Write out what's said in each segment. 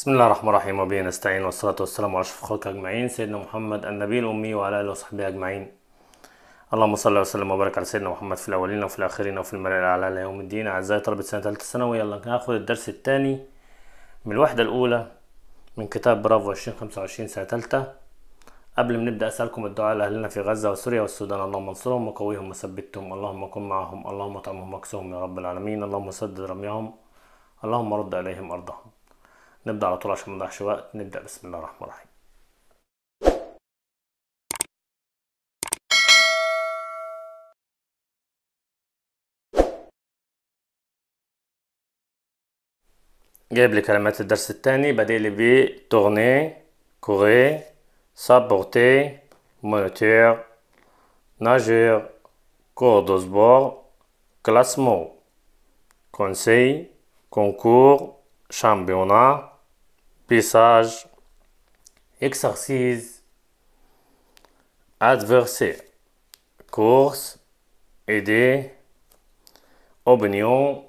بسم الله الرحمن الرحيم وبه نستعين والصلاة والسلام على أشرف خلق أجمعين سيدنا محمد النبي الأمي وعلى آله وصحبه أجمعين اللهم صل وسلم وبارك على سيدنا محمد في الأولين وفي الآخرين وفي الملأ الأعلى إلى يوم الدين أعزائي طلبة سنة ثالثة ثانوي يلا ناخد الدرس الثاني من الوحدة الأولى من كتاب برافو 2025 سنة ثالثة قبل ما نبدأ أسألكم الدعاء لأهلنا في غزة وسوريا والسودان اللهم انصرهم وقويهم وثبتهم اللهم كن معهم اللهم اطعمهم واكسهم يا رب العالمين اللهم سدد رميهم اللهم رد إليهم أرضهم نبدا على طول عشان ما نضيعش وقت نبدا بسم الله الرحمن الرحيم جايب لي كلمات الدرس الثاني بدأ لي تورني كوري سابورتي مونيتور ناجور كور دو سبور كلاسمون كونسي كونكور شامبيونات Pissage. Exercice. Adversaire. Course. Aider. Opinion.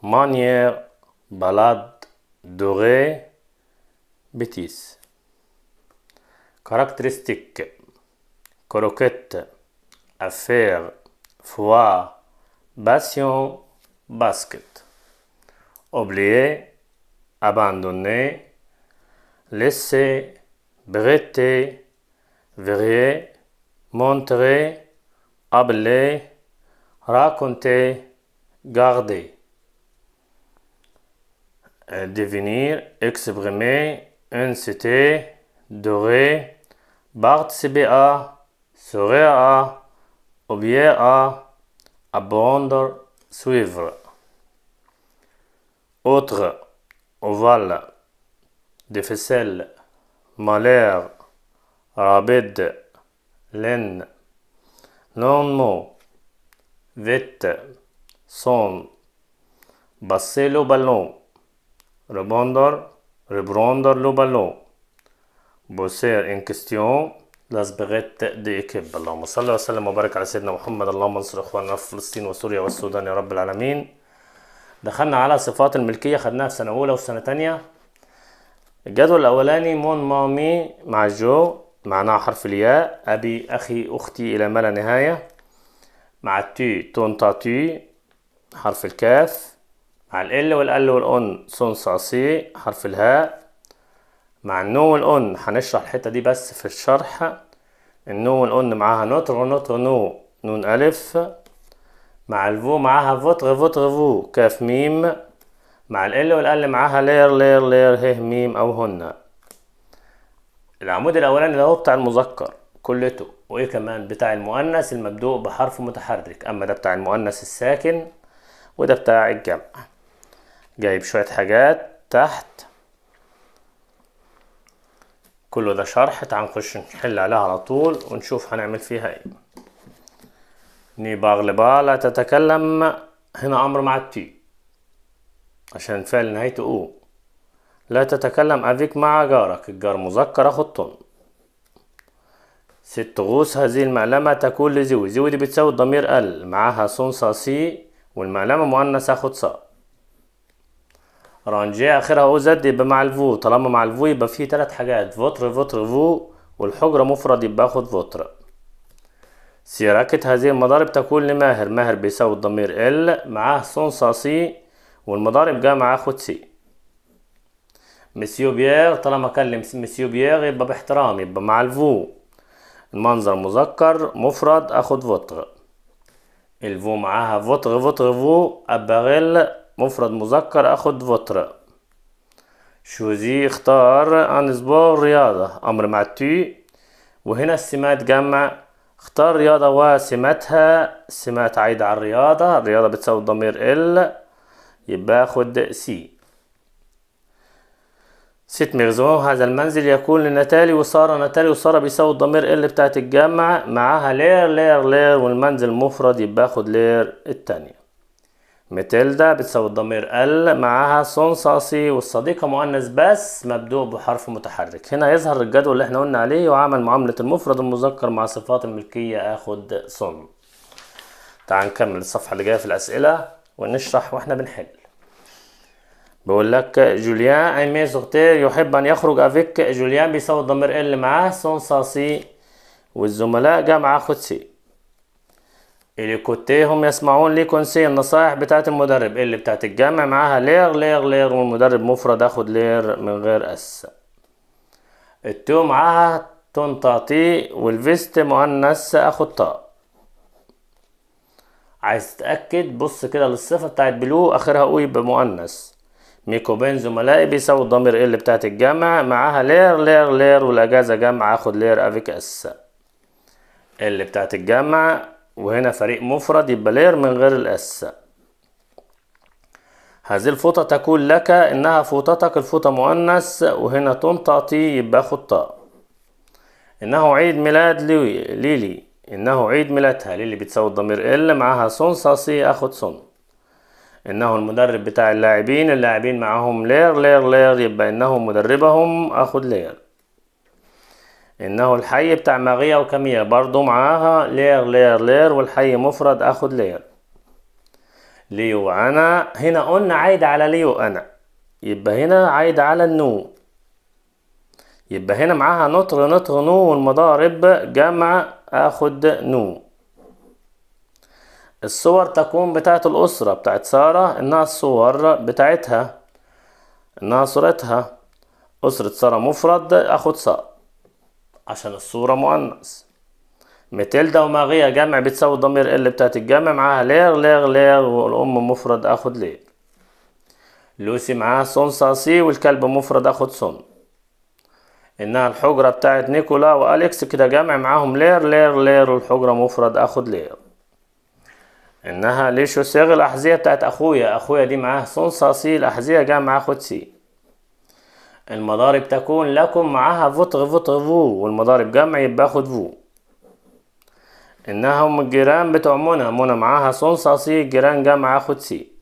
Manière. Balade. Doré. Bêtise. Caractéristiques. Croquette. Affaire. foi, bastion, Basket. Oublier. Abandonner laisser, bretter, verrer, montrer, appeler, raconter, garder. Euh, devenir, exprimer, inciter, dorer, participer à, serait à, oublier à, abondre, suivre. Autre, ovale, ديفيسيل مالير رابد لن نورمو فيت سون باسي لو بالون ريبوندر ريبروندر لو بالون بوسير ان كستيون لازبغيت دي اكيب اللهم صل وسلم وبارك على سيدنا محمد اللهم انصر اخواننا في فلسطين وسوريا والسودان يا رب العالمين دخلنا على صفات الملكيه خدناها في سنه اولى وسنه ثانيه تانية الجدول الأولاني مون مامي مع جو معناها حرف الياء أبي أخي أختي إلى ما لا نهاية مع تي تون تاتي حرف الكاف مع ال والال والأن سون صاصي حرف الهاء مع النو والأن هنشرح الحتة دي بس في الشرح النو والأن معاها نوتر ونطر نو نون ألف مع الفو معاها فوتغ فوتغ فو كاف ميم مع ال والال معاها لير لير لير هه ميم او هن العمود الاولاني ده هو بتاع المذكر كلته وايه كمان بتاع المؤنث المبدوء بحرف متحرك اما ده بتاع المؤنث الساكن وده بتاع الجمع جايب شويه حاجات تحت كله ده شرح تعال نخش نحل عليها على طول ونشوف هنعمل فيها ايه ني باغلبا لا تتكلم هنا امر مع التي عشان الفعل نهايته او لا تتكلم افيك مع جارك الجار مذكر اخد الطن ست غوص هذه المعلمة تكون لزوي زوي دي بتساوي الضمير ال معاها صن صا سي والمعلمة مؤنث اخد صا رانجي اخرها او زد يبقى مع الفو طالما مع الفو يبقى فيه تلات حاجات فوتر فوتر فو والحجرة مفرد يبقى اخد فوتر سيراكت هذه المضارب تكون لماهر ماهر بيساوي الضمير ال معاه صن صا سي والمضارب جاء معاه خد سي مسيو بيير طالما كلم مسيو بيير يبقى باحترام يبقى مع الفو المنظر مذكر مفرد اخد فوتر الفو معاها فوتر فوتر فو اباغيل مفرد مذكر اخد فوتر شوزي اختار عن رياضة امر مع تي وهنا السمات جمع اختار رياضة وسماتها سمات عايدة على الرياضة الرياضة بتساوي الضمير ال يبقى اخد سي ست مخزون هذا المنزل يكون لنتالي وسارة نتالي وسارة بيساوي الضمير ال بتاعت الجامعة معاها لير لير لير والمنزل مفرد يبقى اخد لير التانية متلدا بتساوي الضمير ال معاها صنصاصي والصديقة مؤنث بس مبدوء بحرف متحرك هنا يظهر الجدول اللي احنا قلنا عليه وعمل معاملة المفرد المذكر مع صفات الملكية اخد صن تعال نكمل الصفحة اللي جاية في الأسئلة ونشرح واحنا بنحل بقول لك جوليان ايمي زغتير يحب ان يخرج افيك جوليان بيصوت ضمير ال معاه سون ساسي والزملاء جا معاه خد سي كوتي هم يسمعون لي كونسي النصائح بتاعت المدرب اللي بتاعت الجمع معاها لير لير لير والمدرب مفرد اخد لير من غير اس التو معاها تون تعطي والفيست مؤنث اخد طاق عايز تتأكد بص كده للصفة بتاعت بلو آخرها أو يبقى مؤنث ميكو ميكوبينز ملائي بيساوي الضمير ال بتاعت الجمع معاها لير لير لير والأجازة جمع آخد لير أفيك أس ال بتاعت الجمع وهنا فريق مفرد يبقى لير من غير الأس هذه الفوطة تقول لك إنها فوطتك الفوطة مؤنث وهنا تنطق تي يبقى آخد إنه عيد ميلاد ليلي إنه عيد ميلادها للي بتساوي الضمير ال معاها صن صاصي أخد سون إنه المدرب بتاع اللاعبين اللاعبين معاهم لير لير لير يبقى إنه مدربهم أخد لير إنه الحي بتاع ماغية وكمية برضو معاها لير لير لير والحي مفرد أخد لير ليو أنا هنا قلنا عايد على ليو أنا يبقى هنا عايد على النو يبقى هنا معاها نطر نطر نو والمضارب جمع اخد نو الصور تكون بتاعت الأسرة بتاعت سارة إنها الصور بتاعتها إنها صورتها أسرة سارة مفرد أخد سارة عشان الصورة مؤنث متلدا وماغية جمع بتساوي ضمير ال بتاعت الجمع معاها لير لير لير والأم مفرد أخد لير لوسي معاها صون صاسي والكلب مفرد أخد صون انها الحجرة بتاعت نيكولا واليكس كده جمع معاهم لير لير لير والحجرة مفرد اخد لير انها ليشو صيغ الاحذية بتاعت اخويا اخويا دي معاه صنصة سي الاحذية جمع اخد سي المضارب تكون لكم معاها فوتغ فوتغ فو والمضارب جمع يبقى اخد فو انها هم الجيران بتوع منى منى معاها صنصة سي الجيران جمع اخد سي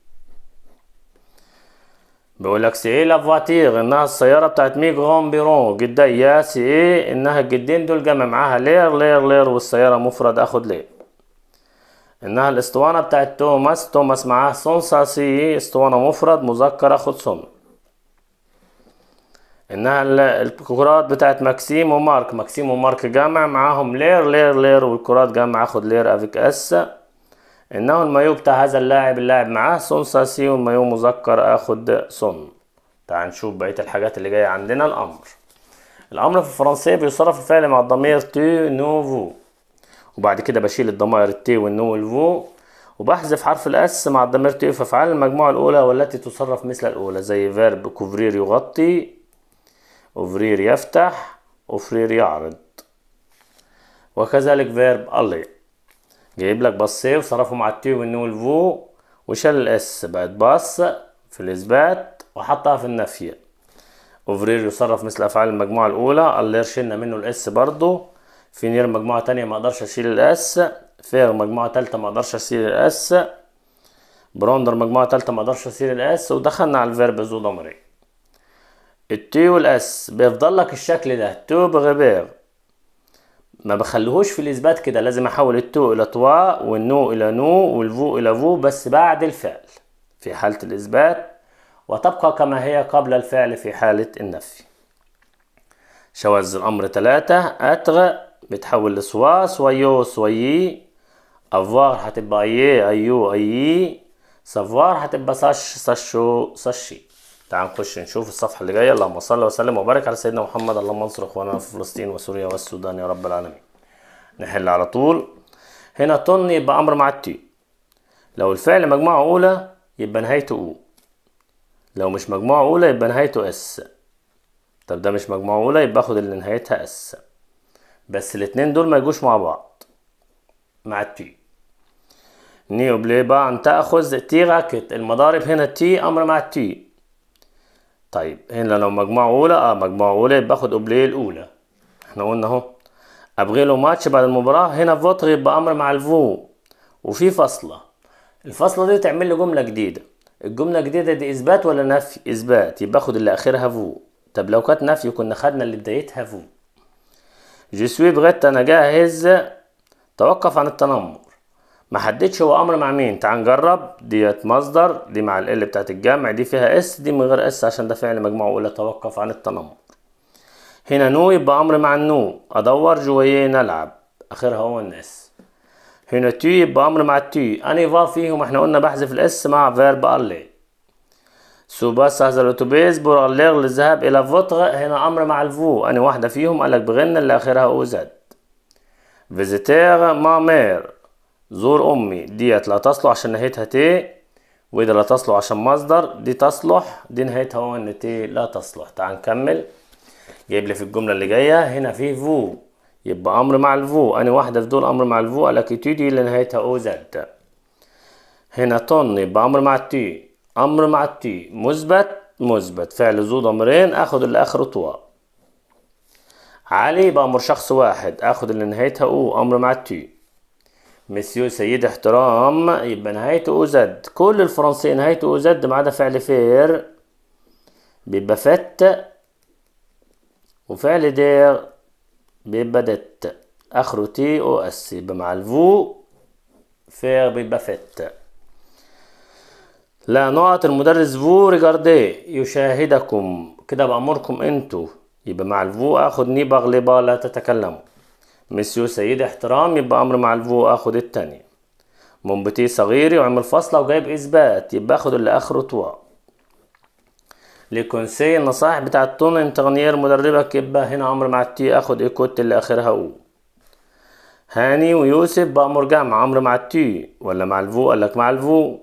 بيقول لك سي ايه لافواتير انها السياره بتاعت ميجرون بيرون إيه؟ يا سي ايه انها الجدين دول جمع معاها لير لير لير والسياره مفرد اخد لير انها الاسطوانه بتاعت توماس توماس معاه سونسا ساسي اسطوانه مفرد مذكر اخد سون انها الكرات بتاعت ماكسيم ومارك ماكسيم ومارك جمع معاهم لير لير لير والكرات جمع اخد لير افيك اس انه المايو بتاع هذا اللاعب اللاعب معاه سون ساسي والمايو مذكر اخد سون تعال نشوف بقيه الحاجات اللي جايه عندنا الامر الامر في الفرنسيه بيصرف الفعل مع الضمير تي نوفو وبعد كده بشيل الضمائر التي والنو والفو وبحذف حرف الاس مع الضمير تي في افعال المجموعه الاولى والتي تصرف مثل الاولى زي فيرب كوفرير يغطي اوفرير يفتح اوفرير يعرض وكذلك فيرب الي جايب لك باصين وصرفهم على التي والنون والفو وشال الاس بقت باص في الاثبات وحطها في النفي اوفرير يصرف مثل افعال المجموعه الاولى اللير شلنا منه الاس برضه فينير مجموعه تانية ما اقدرش اشيل الاس فير مجموعه تالتة ما اقدرش اشيل الاس بروندر مجموعه تالتة ما اقدرش اشيل الاس ودخلنا على الفيرب زو ضمري التي والاس بيفضل لك الشكل ده تو بغبير ما بخليهوش في الاثبات كده لازم احول التو الى توا والنو الى نو والفو الى فو بس بعد الفعل في حالة الاثبات وتبقى كما هي قبل الفعل في حالة النفي شواذ الامر ثلاثة اتغ بتحول لسوا سويو سويي افوار هتبقى أيي ايو ايي سفوار هتبقى ساش ساشو ساشي تعال نخش نشوف الصفحه اللي جايه اللهم صل وسلم وبارك على سيدنا محمد اللهم انصر اخواننا في فلسطين وسوريا والسودان يا رب العالمين نحل على طول هنا طن يبقى امر مع التي لو الفعل مجموعه اولى يبقى نهايته او لو مش مجموعه اولى يبقى نهايته اس طب ده مش مجموعه اولى يبقى اخد اللي نهايتها اس بس الاتنين دول ما يجوش مع بعض مع التي نيو بليبا أن تأخذ راكت المضارب هنا تي أمر مع التي طيب هنا لو مجموعة أولى اه مجموعة أولى يبقى آخد أوبليه الأولى احنا قلنا أهو أبغي له ماتش بعد المباراة هنا فوتر يبقى أمر مع الفو وفي فاصلة الفاصلة دي تعمل لي جملة جديدة الجملة الجديدة دي إثبات ولا نفي؟ إثبات يبقى آخد اللي آخرها فو طب لو كانت نفي كنا خدنا اللي بدايتها فو سوي بغيت أنا جاهز توقف عن التنمر ما حددش هو امر مع مين تعال نجرب ديت مصدر دي مع ال بتاعت الجمع دي فيها اس دي من غير اس عشان ده فعل مجموع اولى توقف عن التنمر هنا نو يبقى امر مع النو ادور جويه نلعب اخرها هو الناس هنا تي يبقى امر مع التي اني فا فيهم احنا قلنا بحذف الاس مع فيرب سو باس هذا الاوتوبيس بور براليغ للذهاب الى فوتغ هنا امر مع الفو اني واحده فيهم قالك بغن اللي اخرها او زد فيزيتير مامير زور أمي ديت لا تصلح عشان نهايتها ت وده لا تصلح عشان مصدر دي تصلح دي نهايتها هو إن ت لا تصلح تعال نكمل جايب لي في الجملة اللي جاية هنا في فو يبقى أمر مع الفو أنا واحدة في دول أمر مع الفو الأكيتيدي اللي نهايتها أو زد هنا طن يبقى أمر مع التي أمر مع التي مثبت مثبت فعل زود أمرين آخد اللي آخره طواء علي بأمر شخص واحد آخد اللي نهايتها أو أمر مع التي مسيو سيد احترام يبقى نهايته زد كل الفرنسية نهايته اوزد ما عدا فعل فير بيبقى فت وفعل دير بيبقى دت اخره تي او اس يبقى مع الفو فير بيبقى فت لا نقط المدرس فو ريجاردي يشاهدكم كده بأمركم انتوا يبقى مع الفو اخد نيبغ لبا لا تتكلموا مسيو سيدي احترام يبقى امر مع الفو اخد التانية مومبتي صغير يعمل فاصلة وجايب اثبات يبقى اخد اللي اخره توا لكونسي النصائح بتاع التون انتغنيير مدربك يبقى هنا امر مع التي اخد ايكوت اللي اخرها او هاني ويوسف بأمر جامع أمر مع التي ولا مع الفو قالك مع الفو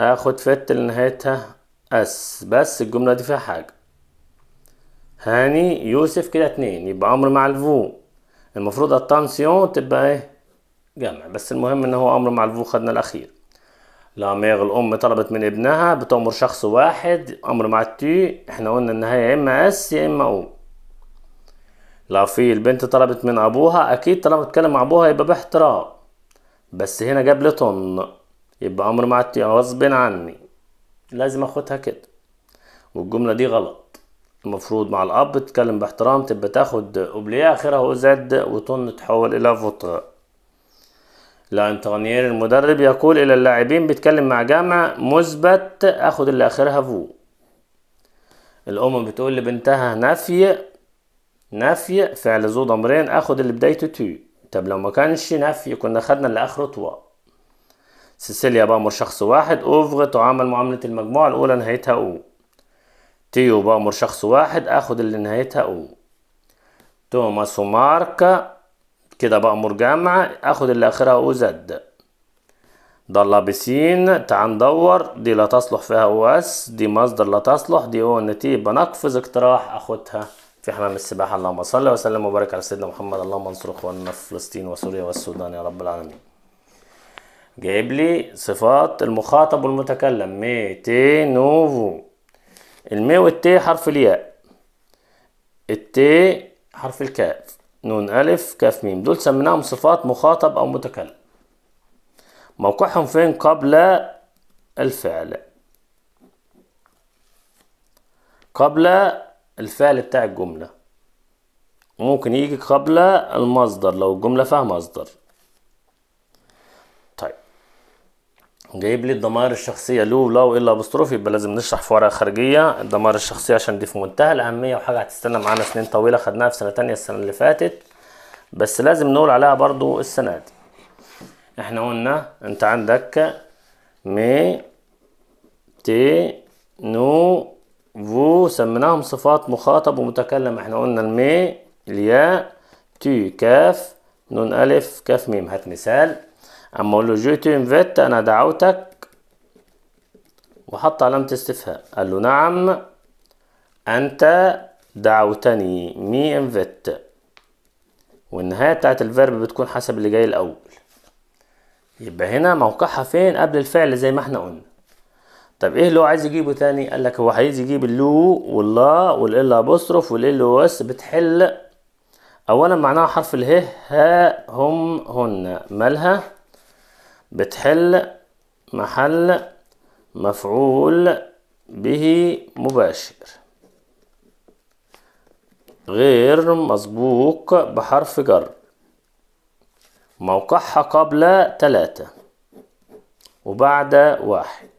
اخد فت لنهايتها اس بس الجملة دي فيها حاجة هاني يوسف كده اتنين يبقى امر مع الفو المفروض التانسيون تبقى ايه جمع بس المهم ان هو امر مع الفو خدنا الاخير لا ميغ الام طلبت من ابنها بتامر شخص واحد امر مع التي احنا قلنا ان هي يا اما اس يا اما او لا في البنت طلبت من ابوها اكيد طالما اتكلم مع ابوها يبقى باحترام بس هنا جاب طن يبقى امر مع التي غصب عني لازم اخدها كده والجمله دي غلط المفروض مع الاب تتكلم باحترام تبقى تاخد اوبليه اخره زد وتن تحول الى لان لانترنيير المدرب يقول الى اللاعبين بيتكلم مع جامع مثبت اخد اللي اخرها فو الام بتقول لبنتها نفي نفي فعل زود ضمرين اخد اللي بدايته تو طب لو ما كانش نفي كنا خدنا اللي اخره توا سيسيليا بأمر شخص واحد أوفغ تعامل معاملة المجموعة الأولى نهايتها أو تيو بأمر شخص واحد آخد اللي نهايتها أو توماس ومارك كده بأمر جامعة آخد اللي آخرها أو زد بسين تعال ندور دي لا تصلح فيها او اس دي مصدر لا تصلح دي او ان تي بنقفز اقتراح اخدها في حمام السباحه اللهم صل وسلم وبارك على سيدنا محمد اللهم انصر اخواننا في فلسطين وسوريا والسودان يا رب العالمين جايب لي صفات المخاطب والمتكلم ميتي نوفو الماء والتاء حرف الياء التاء حرف الكاف نون ألف كاف ميم دول سميناهم صفات مخاطب أو متكلم موقعهم فين قبل الفعل قبل الفعل بتاع الجملة ممكن يجي قبل المصدر لو الجملة فيها مصدر جايب لي الضمائر الشخصيه لو لو الا ابوستروفي يبقى لازم نشرح في ورقه خارجيه الضمائر الشخصيه عشان دي في منتهى الاهميه وحاجه هتستنى معانا سنين طويله خدناها في سنه تانية السنه اللي فاتت بس لازم نقول عليها برضو السنه دي احنا قلنا انت عندك مي تي نو فو سميناهم صفات مخاطب ومتكلم احنا قلنا المي الياء تي كاف نون الف كاف ميم هات مثال اما اقول له جئت انفيت انا دعوتك وحط علامة استفهام قال له نعم انت دعوتني مي انفيت والنهاية بتاعت الفيرب بتكون حسب اللي جاي الاول يبقى هنا موقعها فين قبل الفعل زي ما احنا قلنا طب ايه اللي هو عايز يجيبه تاني قال لك هو عايز يجيب اللو واللا والالا بصرف والال واس بتحل اولا معناها حرف اله ها هم هن مالها بتحل محل مفعول به مباشر غير مسبوق بحرف جر موقعها قبل تلاتة وبعد واحد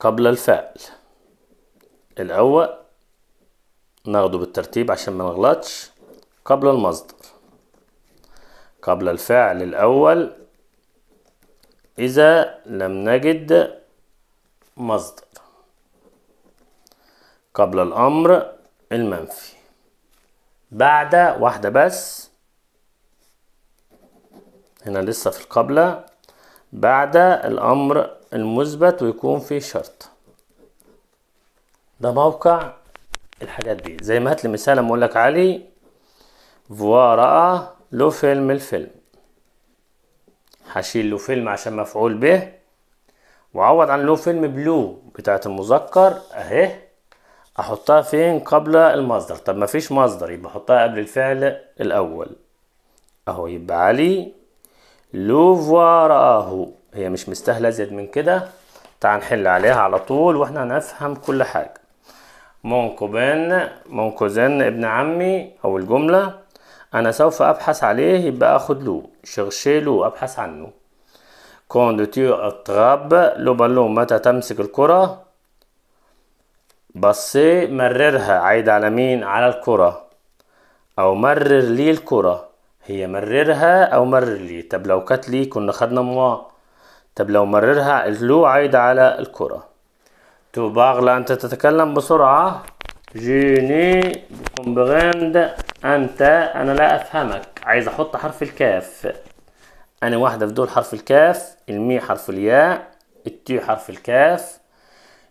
قبل الفعل الأول ناخده بالترتيب عشان ما نغلطش قبل المصدر قبل الفعل الأول إذا لم نجد مصدر قبل الأمر المنفي بعد واحدة بس هنا لسه في القبلة بعد الأمر المثبت ويكون في شرط ده موقع الحاجات دي زي ما هات لي مثال لما اقول لك علي فوا رأى له فيلم الفيلم هشيل له فيلم عشان مفعول به وعوض عن له فيلم بلو بتاعة المذكر اهي احطها فين قبل المصدر طب مفيش مصدر يبقى احطها قبل الفعل الاول اهو يبقى علي لو فواراه هي مش مستاهله ازيد من كده تعال نحل عليها على طول واحنا هنفهم كل حاجه مونكو زن ابن عمي او الجمله انا سوف ابحث عليه يبقى اخد له cherchez له ابحث عنه تيو اتغاب لو بالون متى تمسك الكرة بصي مررها عيد على مين على الكرة او مرر لي الكرة هي مررها او مرر لي طب لو كانت لي كنا خدنا موا طب لو مررها لو عيد على الكرة تو باغلا انت تتكلم بسرعة جيني كومبغاند انت انا لا افهمك عايز احط حرف الكاف انا واحدة في دول حرف الكاف المي حرف الياء التي حرف الكاف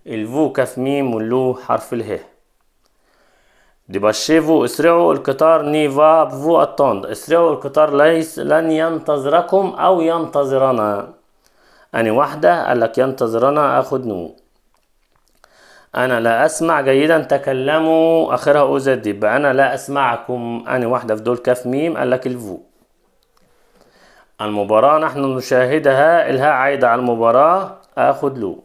الفو كاف ميم واللو حرف اله ديباشيفو اسرعوا القطار نيفا بفو اتوند اسرعوا القطار ليس لن ينتظركم او ينتظرنا اني واحدة قالك ينتظرنا اخد نو أنا لا أسمع جيدا تكلموا آخرها أوزة دي يبقى أنا لا أسمعكم أنا واحدة في دول كاف ميم قال لك الفو المباراة نحن نشاهدها الهاء عايدة على المباراة آخد لو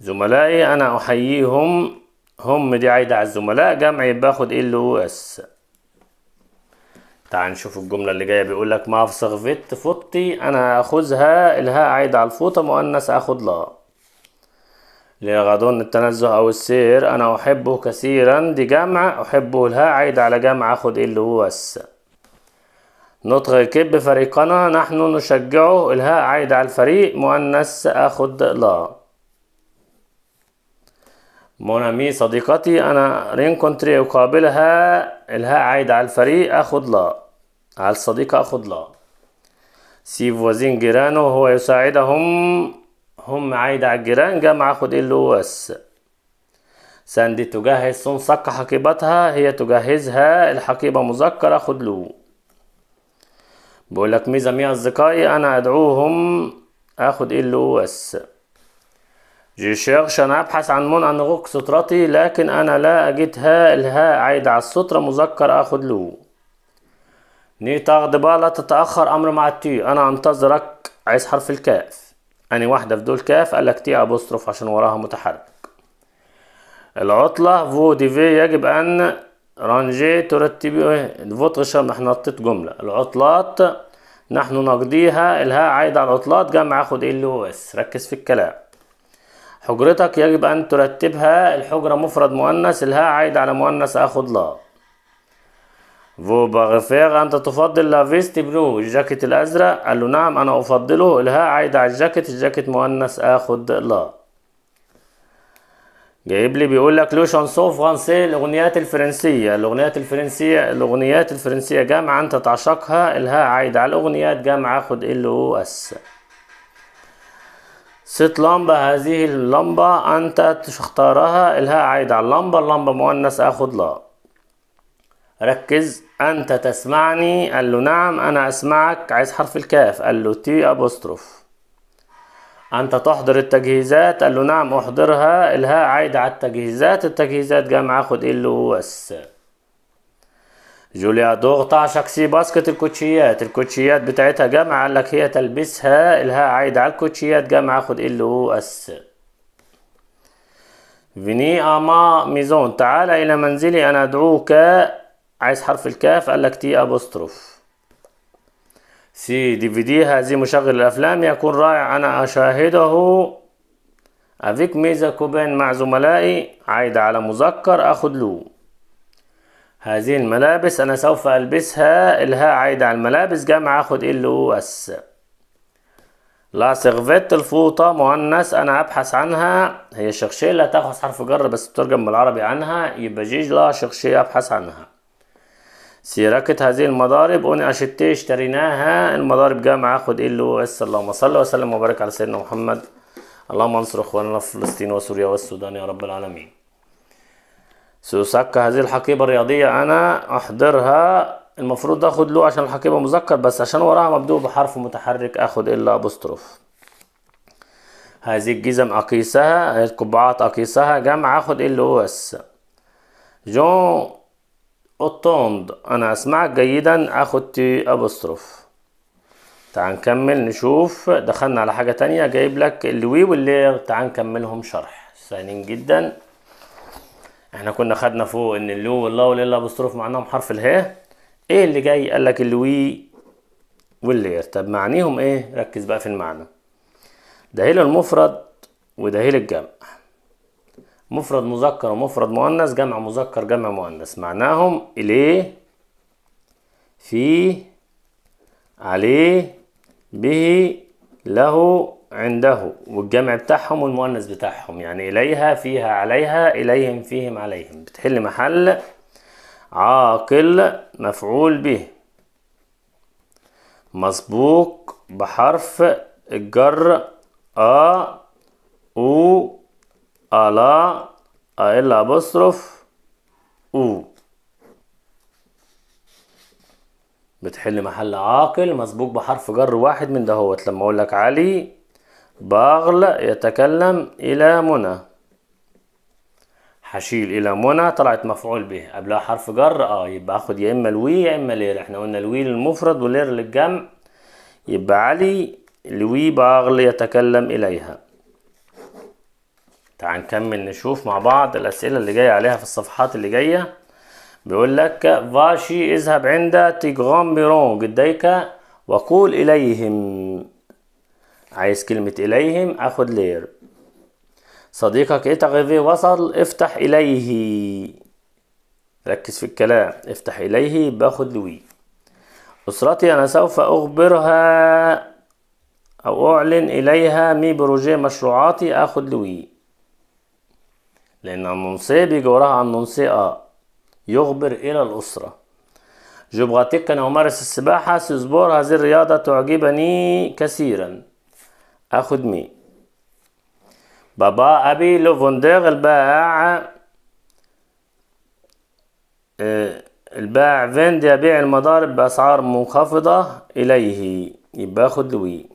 زملائي أنا أحييهم هم دي عايدة على الزملاء جمع يبقى آخد إيه ال لو إس تعال نشوف الجملة اللي جاية بيقول لك ما في صغفت فوطتي أنا اخذها الهاء عايدة على الفوطة مؤنث آخد لا لغضون التنزه أو السير أنا أحبه كثيرا دي جمع أحبه الهاء عايد على جمع أخد ال إيه هو الس نطق الكب فريقنا نحن نشجعه الهاء عايد على الفريق مؤنث أخد لا مونامي صديقتي أنا كونتري أقابلها الهاء عايد على الفريق أخد لا على الصديقة أخد لا سيف وزين جيرانه هو يساعدهم هم عايد على الجيران جامعة خد إيه اللواس ساندي تجهز صون حقيبتها هي تجهزها الحقيبة مذكرة خد له بقولك ميزة مية أصدقائي أنا أدعوهم أخد اللواس جي شيرش أنا أبحث عن منع سترتي لكن أنا لا أجدها الهاء عايدة على السترة مذكر أخد له ني تاخد بالا تتأخر أمر مع التي أنا أنتظرك عايز حرف الكاف يعني واحدة في دول كاف قال لك تي أبوستروف عشان وراها متحرك العطلة فو دي في يجب أن رانجي ترتب إيه، فوت غشام احنا نطيت جملة العطلات نحن نقضيها الهاء عايدة على العطلات جمع اخد ال إيه و اس ركز في الكلام حجرتك يجب أن ترتبها الحجرة مفرد مؤنث الهاء عايدة على مؤنث اخد لا فوباغفير أنت تفضل لافيست بلو الجاكيت الأزرق قال له نعم أنا أفضله الها عايد على الجاكيت الجاكيت مؤنث آخد لا جايب لي بيقول لك لو شانسون فرانسي الاغنيات الفرنسيه الاغنيات الفرنسيه الاغنيات الفرنسيه جامعه انت تعشقها الها عايد على الاغنيات جامعه اخد ال او اس ست لمبه هذه اللمبه انت تختارها الها عايد على اللمبه اللمبه مؤنث اخد لا ركز أنت تسمعني قال له نعم أنا أسمعك عايز حرف الكاف قال له تي أبوستروف أنت تحضر التجهيزات قال له نعم أحضرها الهاء عايدة على التجهيزات التجهيزات جامعة خد إيه إل واس جوليا دوغ تعشق سي باسكت الكوتشيات الكوتشيات بتاعتها جامعة قال لك هي تلبسها الهاء عايدة على الكوتشيات جامعة خد إيه إل واس فيني أما ميزون تعال إلى منزلي أنا أدعوك عايز حرف الكاف قال لك تي أبوستروف سي دي في دي هذه مشغل الأفلام يكون رائع أنا أشاهده أفيك ميزا كوبين مع زملائي عايد على مذكر أخد له هذه الملابس أنا سوف ألبسها الهاء عايدة على الملابس جمع أخد ال أس لا سيغفيت الفوطة مؤنث أنا أبحث عنها هي شخشية لا تأخذ حرف جر بس بترجم بالعربي عنها يبقى جيج لا شخشية أبحث عنها سيراكة هذه المضارب اون اشتي اشتريناها المضارب جاء معاه خد إيه ال اس اللهم صل وسلم وبارك على سيدنا محمد اللهم انصر اخواننا في فلسطين وسوريا والسودان يا رب العالمين سيسك هذه الحقيبة الرياضية انا احضرها المفروض اخد له عشان الحقيبة مذكر بس عشان وراها مبدوء بحرف متحرك اخد ال ابوستروف هذه الجزم اقيسها القبعات اقيسها جمع اخد إيه إلو اس جون اوتوند انا اسمعك جيدا اخد تي ابوستروف تعال نكمل نشوف دخلنا على حاجة تانية جايب لك الوي واللير تعال نكملهم شرح سهلين جدا احنا كنا خدنا فوق ان اللو والله واللا ابوستروف معناهم حرف الهاء ايه اللي جاي قال لك الوي واللير طب معنيهم ايه ركز بقى في المعنى ده هيل المفرد وده هيل الجمع مفرد مذكر ومفرد مؤنث جمع مذكر جمع مؤنث معناهم إليه فيه عليه به له عنده والجمع بتاعهم والمؤنث بتاعهم يعني إليها فيها عليها إليهم فيهم عليهم بتحل محل عاقل مفعول به مسبوق بحرف الجر أ أو على ال ابوستروف او بتحل محل عاقل مسبوق بحرف جر واحد من دهوت لما اقول لك علي باغل يتكلم الى منى هشيل الى منى طلعت مفعول به قبلها حرف جر اه يبقى اخد يا اما الوي يا اما لير احنا قلنا الوي للمفرد ولير للجمع يبقى علي لوي باغل يتكلم اليها تعال نكمل نشوف مع بعض الأسئلة اللي جاية عليها في الصفحات اللي جاية بيقول لك فاشي اذهب عند تيغران ميرون جديك وقول إليهم عايز كلمة إليهم أخد لير صديقك إتغذي وصل افتح إليه ركز في الكلام افتح إليه باخد لوي أسرتي أنا سوف أخبرها أو أعلن إليها مي بروجي مشروعاتي أخد لوي لأن النونسي بيجي وراها النونسي آ آه. يخبر إلى الأسرة جبغاتيك انا أمارس السباحة سيزبور هذه الرياضة تعجبني كثيرا أخد مي بابا أبي لو فوندير الباع آه، الباع فيند يبيع المضارب بأسعار منخفضة إليه يبقى أخد لوي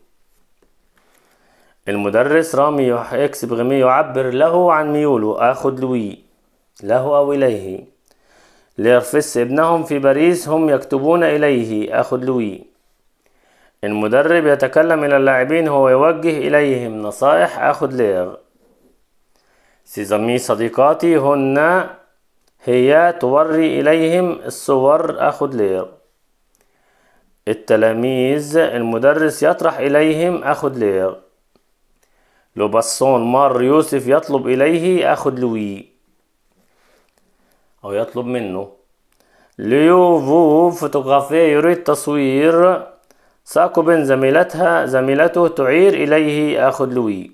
المدرس رامي اكس بغمي يعبر له عن ميوله اخذ لوي له او اليه ليرفس ابنهم في باريس هم يكتبون اليه اخذ لوي المدرب يتكلم الى اللاعبين هو يوجه اليهم نصائح اخذ لير سيزامي صديقاتي هن هي توري إليهم الصور أخذ لير التلاميذ المدرس يطرح إليهم أخذ لير لوباسون مار يوسف يطلب إليه أخد لوي أو يطلب منه ليو فو فوتوغرافي يريد تصوير ساكو بن زميلتها زميلته تعير إليه أخد لوي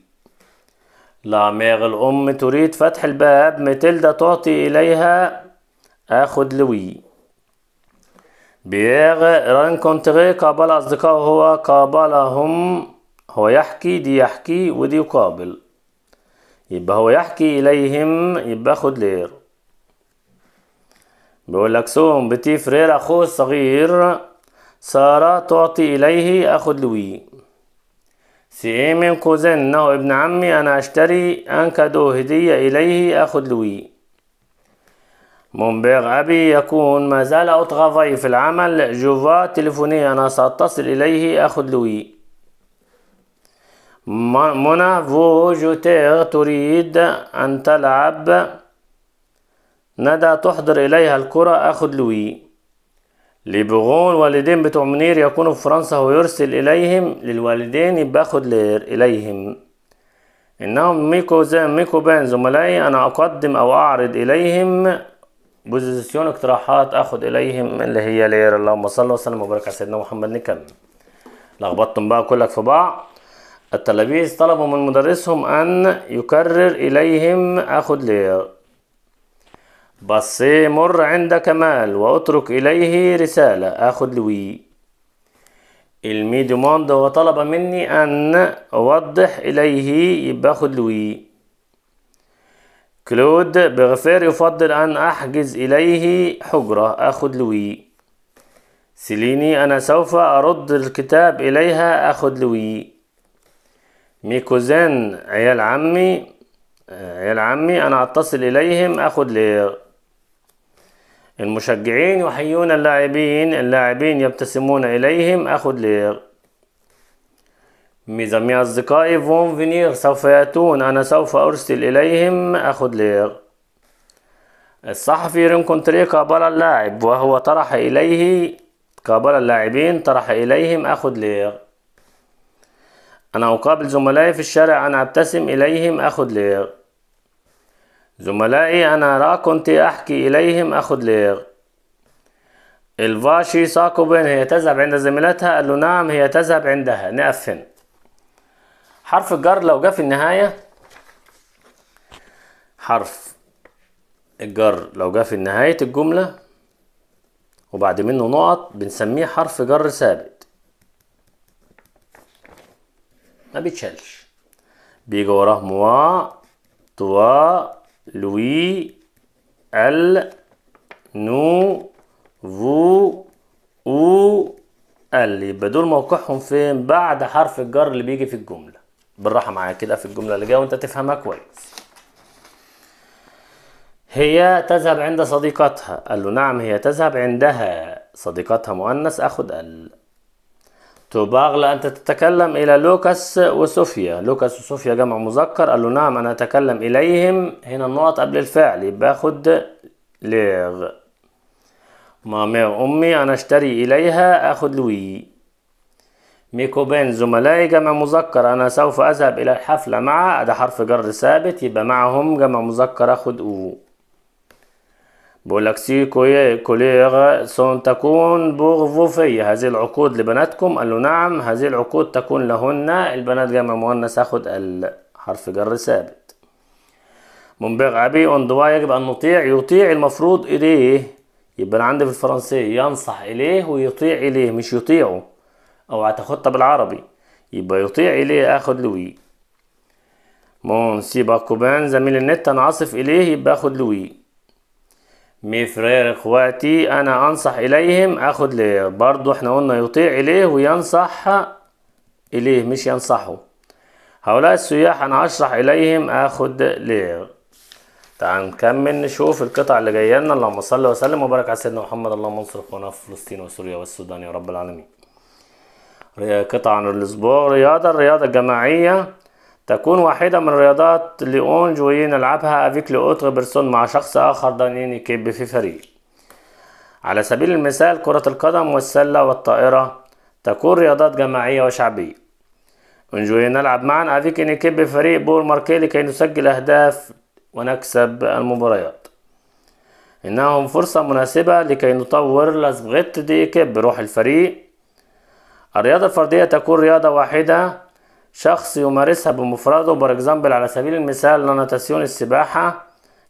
لا ميغ الأم تريد فتح الباب متلدا تعطي إليها أخد لوي بيغ رانكونتري قابل أصدقائه قابلهم هو يحكي دي يحكي ودي يقابل يبقى هو يحكي إليهم يبقى خد لير بيقول لك سوم بتي فرير أخوه الصغير سارة تعطي إليه أخد لوي سي إيه من كوزن هو ابن عمي أنا أشتري أنكدو هدية إليه أخد لوي مونبيغ أبي يكون ما زال أتغافي في العمل جوفا تليفوني أنا سأتصل إليه أخذ لوي منى فوجوتير تريد أن تلعب ندى تحضر إليها الكرة أخد لوي ليبغون والدين بتوع منير يكونوا في فرنسا ويرسل إليهم للوالدين يبقى أخد لير إليهم إنهم ميكو زين ميكو بان زملائي أنا أقدم أو أعرض إليهم بوزيسيون اقتراحات أخد إليهم اللي هي لير اللهم صل وسلم وبارك على سيدنا محمد نكمل لخبطتم بقى كلك في بعض التلاميذ طلبوا من مدرسهم أن يكرر إليهم أخذ لير بس مر عند كمال وأترك إليه رسالة أخذ لوي المي موند هو طلب مني أن أوضح إليه يبقى أخد لوي كلود بغفير يفضل أن أحجز إليه حجرة أخذ لوي سيليني أنا سوف أرد الكتاب إليها أخذ لوي ميكوزان عيال عمي عيال عمي انا اتصل اليهم اخذ لير المشجعين يحيون اللاعبين اللاعبين يبتسمون اليهم اخذ لير ميزامي أصدقائي فون فينير سوف يأتون أنا سوف أرسل إليهم أخذ لير الصحفي رينكونتري قابل اللاعب وهو طرح إليه قابل اللاعبين طرح إليهم أخذ لير أنا أقابل زملائي في الشارع أنا أبتسم إليهم أخذ لير زملائي أنا را كنت أحكي إليهم أخذ لير الفاشي ساكوبين هي تذهب عند زميلتها قال له نعم هي تذهب عندها نأفن حرف الجر لو جه في النهاية حرف الجر لو جه في نهاية الجملة وبعد منه نقط بنسميه حرف جر ثابت ما بيتشالش بيجي وراه موا توا لوي ال نو فو او ال يبقى دول موقعهم فين بعد حرف الجر اللي بيجي في الجمله بالراحه معايا كده في الجمله اللي جايه وانت تفهمها كويس هي تذهب عند صديقتها قال له نعم هي تذهب عندها صديقتها مؤنث اخد ال تباغلا أنت تتكلم إلى لوكاس وصوفيا لوكاس وصوفيا جمع مذكر قال له نعم أنا أتكلم إليهم هنا النقط قبل الفعل يبقى أخد ليغ مامير أمي أنا أشتري إليها أخد لوي بين زملائي جمع مذكر أنا سوف أذهب إلى الحفلة مع ده حرف جر ثابت يبقى معهم جمع مذكر أخد أو بقولك كوي كوليغ سون تكون فوفي هذه العقود لبناتكم قال له نعم هذه العقود تكون لهن البنات جمع مؤنث اخد حرف جر ثابت منبغ أبي أندوا يجب أن نطيع يطيع المفروض إليه يبقى أنا عندي في الفرنسية ينصح إليه ويطيع إليه مش يطيعه أو هتاخدها بالعربي يبقى يطيع إليه آخد لوي مون سي كوبان زميل النت أنا عاصف إليه يبقى آخد لوي ميفرير اخواتي انا انصح اليهم اخد ليه برضو احنا قلنا يطيع اليه وينصح اليه مش ينصحه هؤلاء السياح انا اشرح اليهم اخد ليه تعال نكمل نشوف القطع اللي جايه لنا اللهم صل وسلم وبارك على سيدنا محمد اللهم انصر اخواننا في فلسطين وسوريا والسودان يا رب العالمين قطع عن الأسبوع رياضة الرياضة الجماعية تكون واحدة من رياضات ليون جوي نلعبها أفيك لأوتر بيرسون مع شخص آخر دانين كيب في فريق على سبيل المثال كرة القدم والسلة والطائرة تكون رياضات جماعية وشعبية انجوي نلعب معا أفيك ان نكب فريق بور ماركي لكي نسجل أهداف ونكسب المباريات إنهم فرصة مناسبة لكي نطور لاسبغيت دي كيب روح الفريق الرياضة الفردية تكون رياضة واحدة شخص يمارسها بمفرده بار اكزامبل على سبيل المثال ناناتاسيون السباحة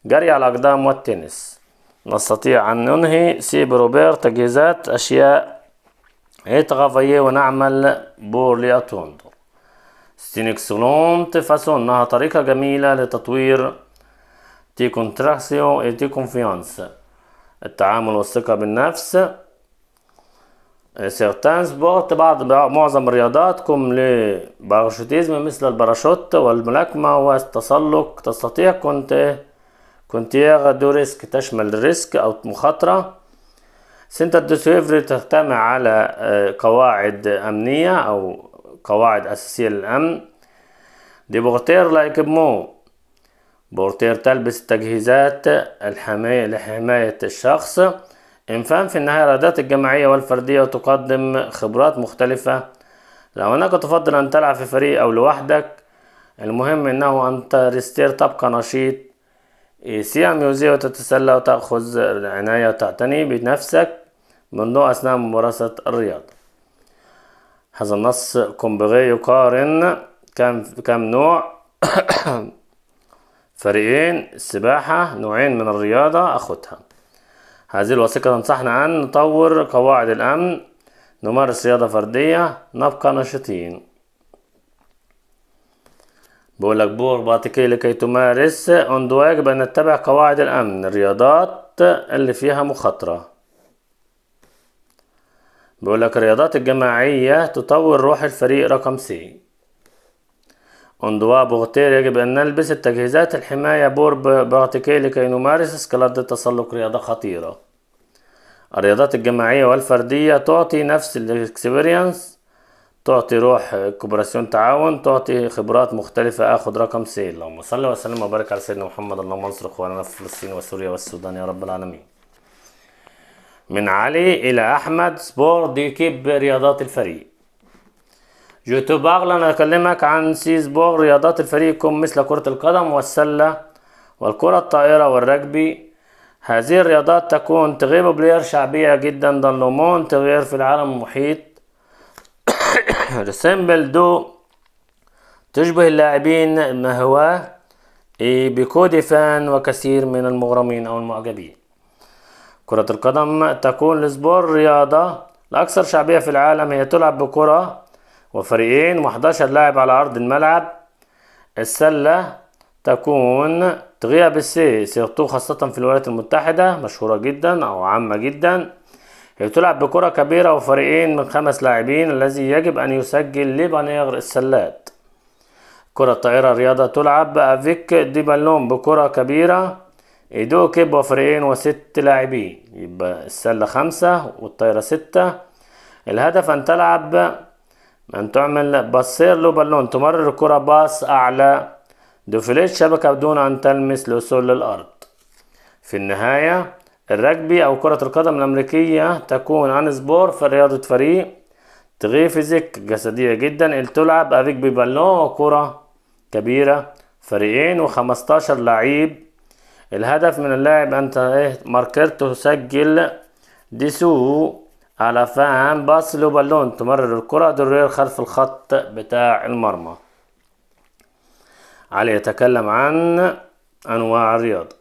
جري على الأقدام والتنس نستطيع أن ننهي سي بروبير تجهيزات أشياء اتغافية ونعمل بور لأتوندر ستينكسولونت فاسون إنها طريقة جميلة لتطوير تي كونتراكسيون اي تي كونفيانس التعامل والثقة بالنفس سيغتان آه، سبورت بعض معظم رياضاتكم لباراشوتيزم مثل الباراشوت والملاكمة والتسلق تستطيع كنت كونتيغ دو ريسك تشمل ريسك أو مخاطرة سنتر دو سويفري تجتمع على آه، قواعد أمنية أو قواعد أساسية للأمن دي بورتير لايك مو بورتير تلبس التجهيزات الحماية لحماية الشخص إنفان في النهاية الرياضات الجماعية والفردية وتقدم خبرات مختلفة لو أنك تفضل أن تلعب في فريق أو لوحدك المهم أنه أن تستير تبقى نشيط سيام يوزي وتتسلى وتأخذ العناية وتعتني بنفسك منذ أثناء ممارسة الرياضة هذا النص كومبغي يقارن كم كم نوع فريقين السباحة نوعين من الرياضة أخذها هذه الوثيقة تنصحنا أن نطور قواعد الأمن نمارس رياضة فردية نبقى نشيطين بقول لك باتيكي لكي تمارس عند بأن أن نتبع قواعد الأمن الرياضات اللي فيها مخاطرة بقول لك الرياضات الجماعية تطور روح الفريق رقم سي انضواء بوغتير يجب أن نلبس التجهيزات الحماية بور براكتيكي لكي نمارس اسكالات التسلق رياضة خطيرة الرياضات الجماعية والفردية تعطي نفس الاكسبيرينس تعطي روح كوبراسيون تعاون تعطي خبرات مختلفة اخد رقم سي اللهم صل وسلم وبارك على سيدنا محمد اللهم انصر اخواننا في فلسطين وسوريا والسودان يا رب العالمين من علي الى احمد سبور دي كيب رياضات الفريق جوتوباغلا أكلمك عن سيسبورغ رياضات الفريقكم مثل كرة القدم والسلة والكرة الطائرة والرجبي هذه الرياضات تكون تغيب بلير شعبية جدا دانلومون تغير في العالم المحيط رسمبل دو تشبه اللاعبين ما هو بكودي فان وكثير من المغرمين أو المعجبين كرة القدم تكون لسبور رياضة الأكثر شعبية في العالم هي تلعب بكرة وفريقين و11 لاعب على أرض الملعب السلة تكون تغيا السي سيغتو خاصة في الولايات المتحدة مشهورة جدا أو عامة جدا هي تلعب بكرة كبيرة وفريقين من خمس لاعبين الذي يجب أن يسجل لبنيغ السلات كرة الطائرة رياضة تلعب أفيك دي بالون بكرة كبيرة إيدو كيب وفريقين وست لاعبين يبقى السلة خمسة والطائرة ستة الهدف أن تلعب ان تعمل بصير له بالون تمرر الكرة باص اعلى دوفليت شبكة بدون ان تلمس الوصول للارض في النهاية الرجبي او كرة القدم الامريكية تكون عن سبور في رياضة فريق تغي فيزيك جسدية جدا تلعب افيك بالون وكرة كبيرة فريقين وخمستاشر لعيب الهدف من اللاعب انت إيه؟ ماركرته سجل سوق على فهم باص لو بالون تمرر الكرة دورير خلف الخط بتاع المرمى علي يتكلم عن أنواع الرياضة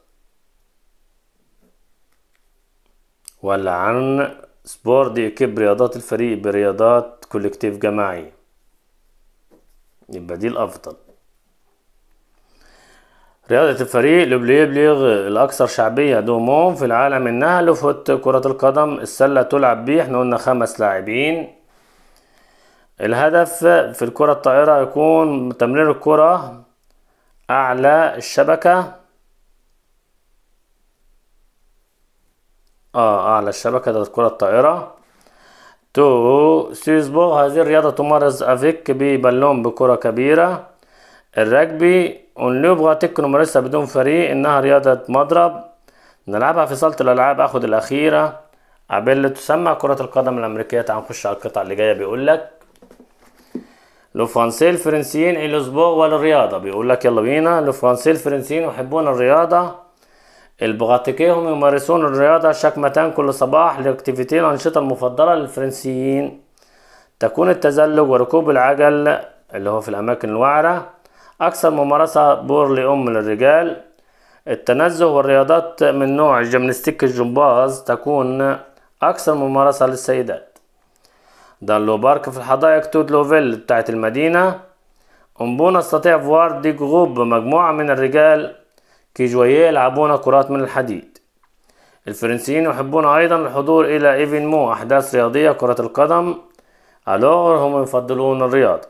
ولا عن سبور دي اكيب رياضات الفريق برياضات كولكتيف جماعي يبقى دي الأفضل رياضة الفريق اللي بيبلغ الأكثر شعبية دومون في العالم إنها لفت كرة القدم السلة تلعب بيه إحنا قلنا خمس لاعبين الهدف في الكرة الطائرة يكون تمرير الكرة أعلى الشبكة آه أعلى الشبكة ده الكرة الطائرة تو سيزبو هذه الرياضة تمارس أفيك ببالون بكرة كبيرة الرجبي أون يبغى تكون ممارسة بدون فريق إنها رياضة مضرب نلعبها في صالة الألعاب آخد الأخيرة قبل تسمى كرة القدم الأمريكية تعال نخش على القطعة اللي جاية بيقول لك لو فرنسي الفرنسيين الأسبوع والرياضة بيقول لك يلا بينا لو فرنسي الفرنسيين يحبون الرياضة هم يمارسون الرياضة شكمتان كل صباح لاكتيفيتي الأنشطة المفضلة للفرنسيين تكون التزلج وركوب العجل اللي هو في الأماكن الوعرة أكثر ممارسة بور لأم للرجال التنزه والرياضات من نوع الجمنستيك الجمباز تكون أكثر ممارسة للسيدات دانلو بارك في الحدائق توت لوفيل بتاعت المدينة أمبونا استطيع فوار دي جروب مجموعة من الرجال كي جوية يلعبون كرات من الحديد الفرنسيين يحبون أيضا الحضور إلى إيفين مو أحداث رياضية كرة القدم ألوغر هم يفضلون الرياضة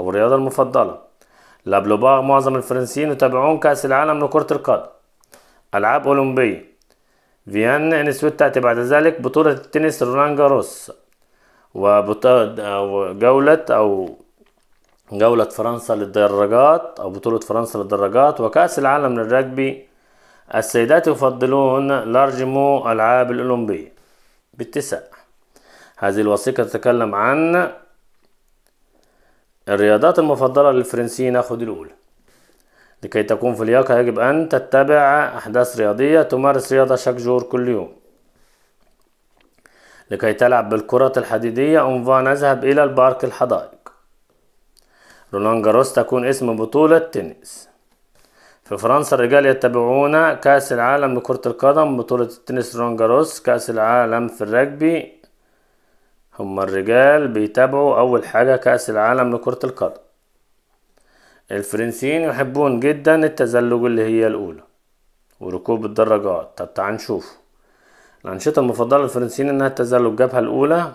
أو الرياضة المفضلة لابلوباغ معظم الفرنسيين يتابعون كأس العالم لكرة القدم ألعاب أولمبية فيان يعني تأتي بعد ذلك بطولة التنس رولان جاروس وجولة أو جولة فرنسا للدراجات أو بطولة فرنسا للدراجات وكأس العالم للرجبي السيدات يفضلون لارجمو ألعاب الأولمبية بالتسع هذه الوثيقة تتكلم عن الرياضات المفضلة للفرنسيين ناخد الأولى لكي تكون في اللياقة يجب أن تتبع أحداث رياضية تمارس رياضة شاك جور كل يوم لكي تلعب بالكرة الحديدية أنفا نذهب إلى البارك الحدائق رولان جاروس تكون اسم بطولة تنس في فرنسا الرجال يتبعون كأس العالم لكرة القدم بطولة التنس رولان جاروس كأس العالم في الرجبي هما الرجال بيتابعوا أول حاجة كأس العالم لكرة القدم الفرنسيين يحبون جدا التزلج اللي هي الأولى وركوب الدراجات طب تعال نشوف الأنشطة المفضلة للفرنسيين إنها التزلج الجبهة الأولى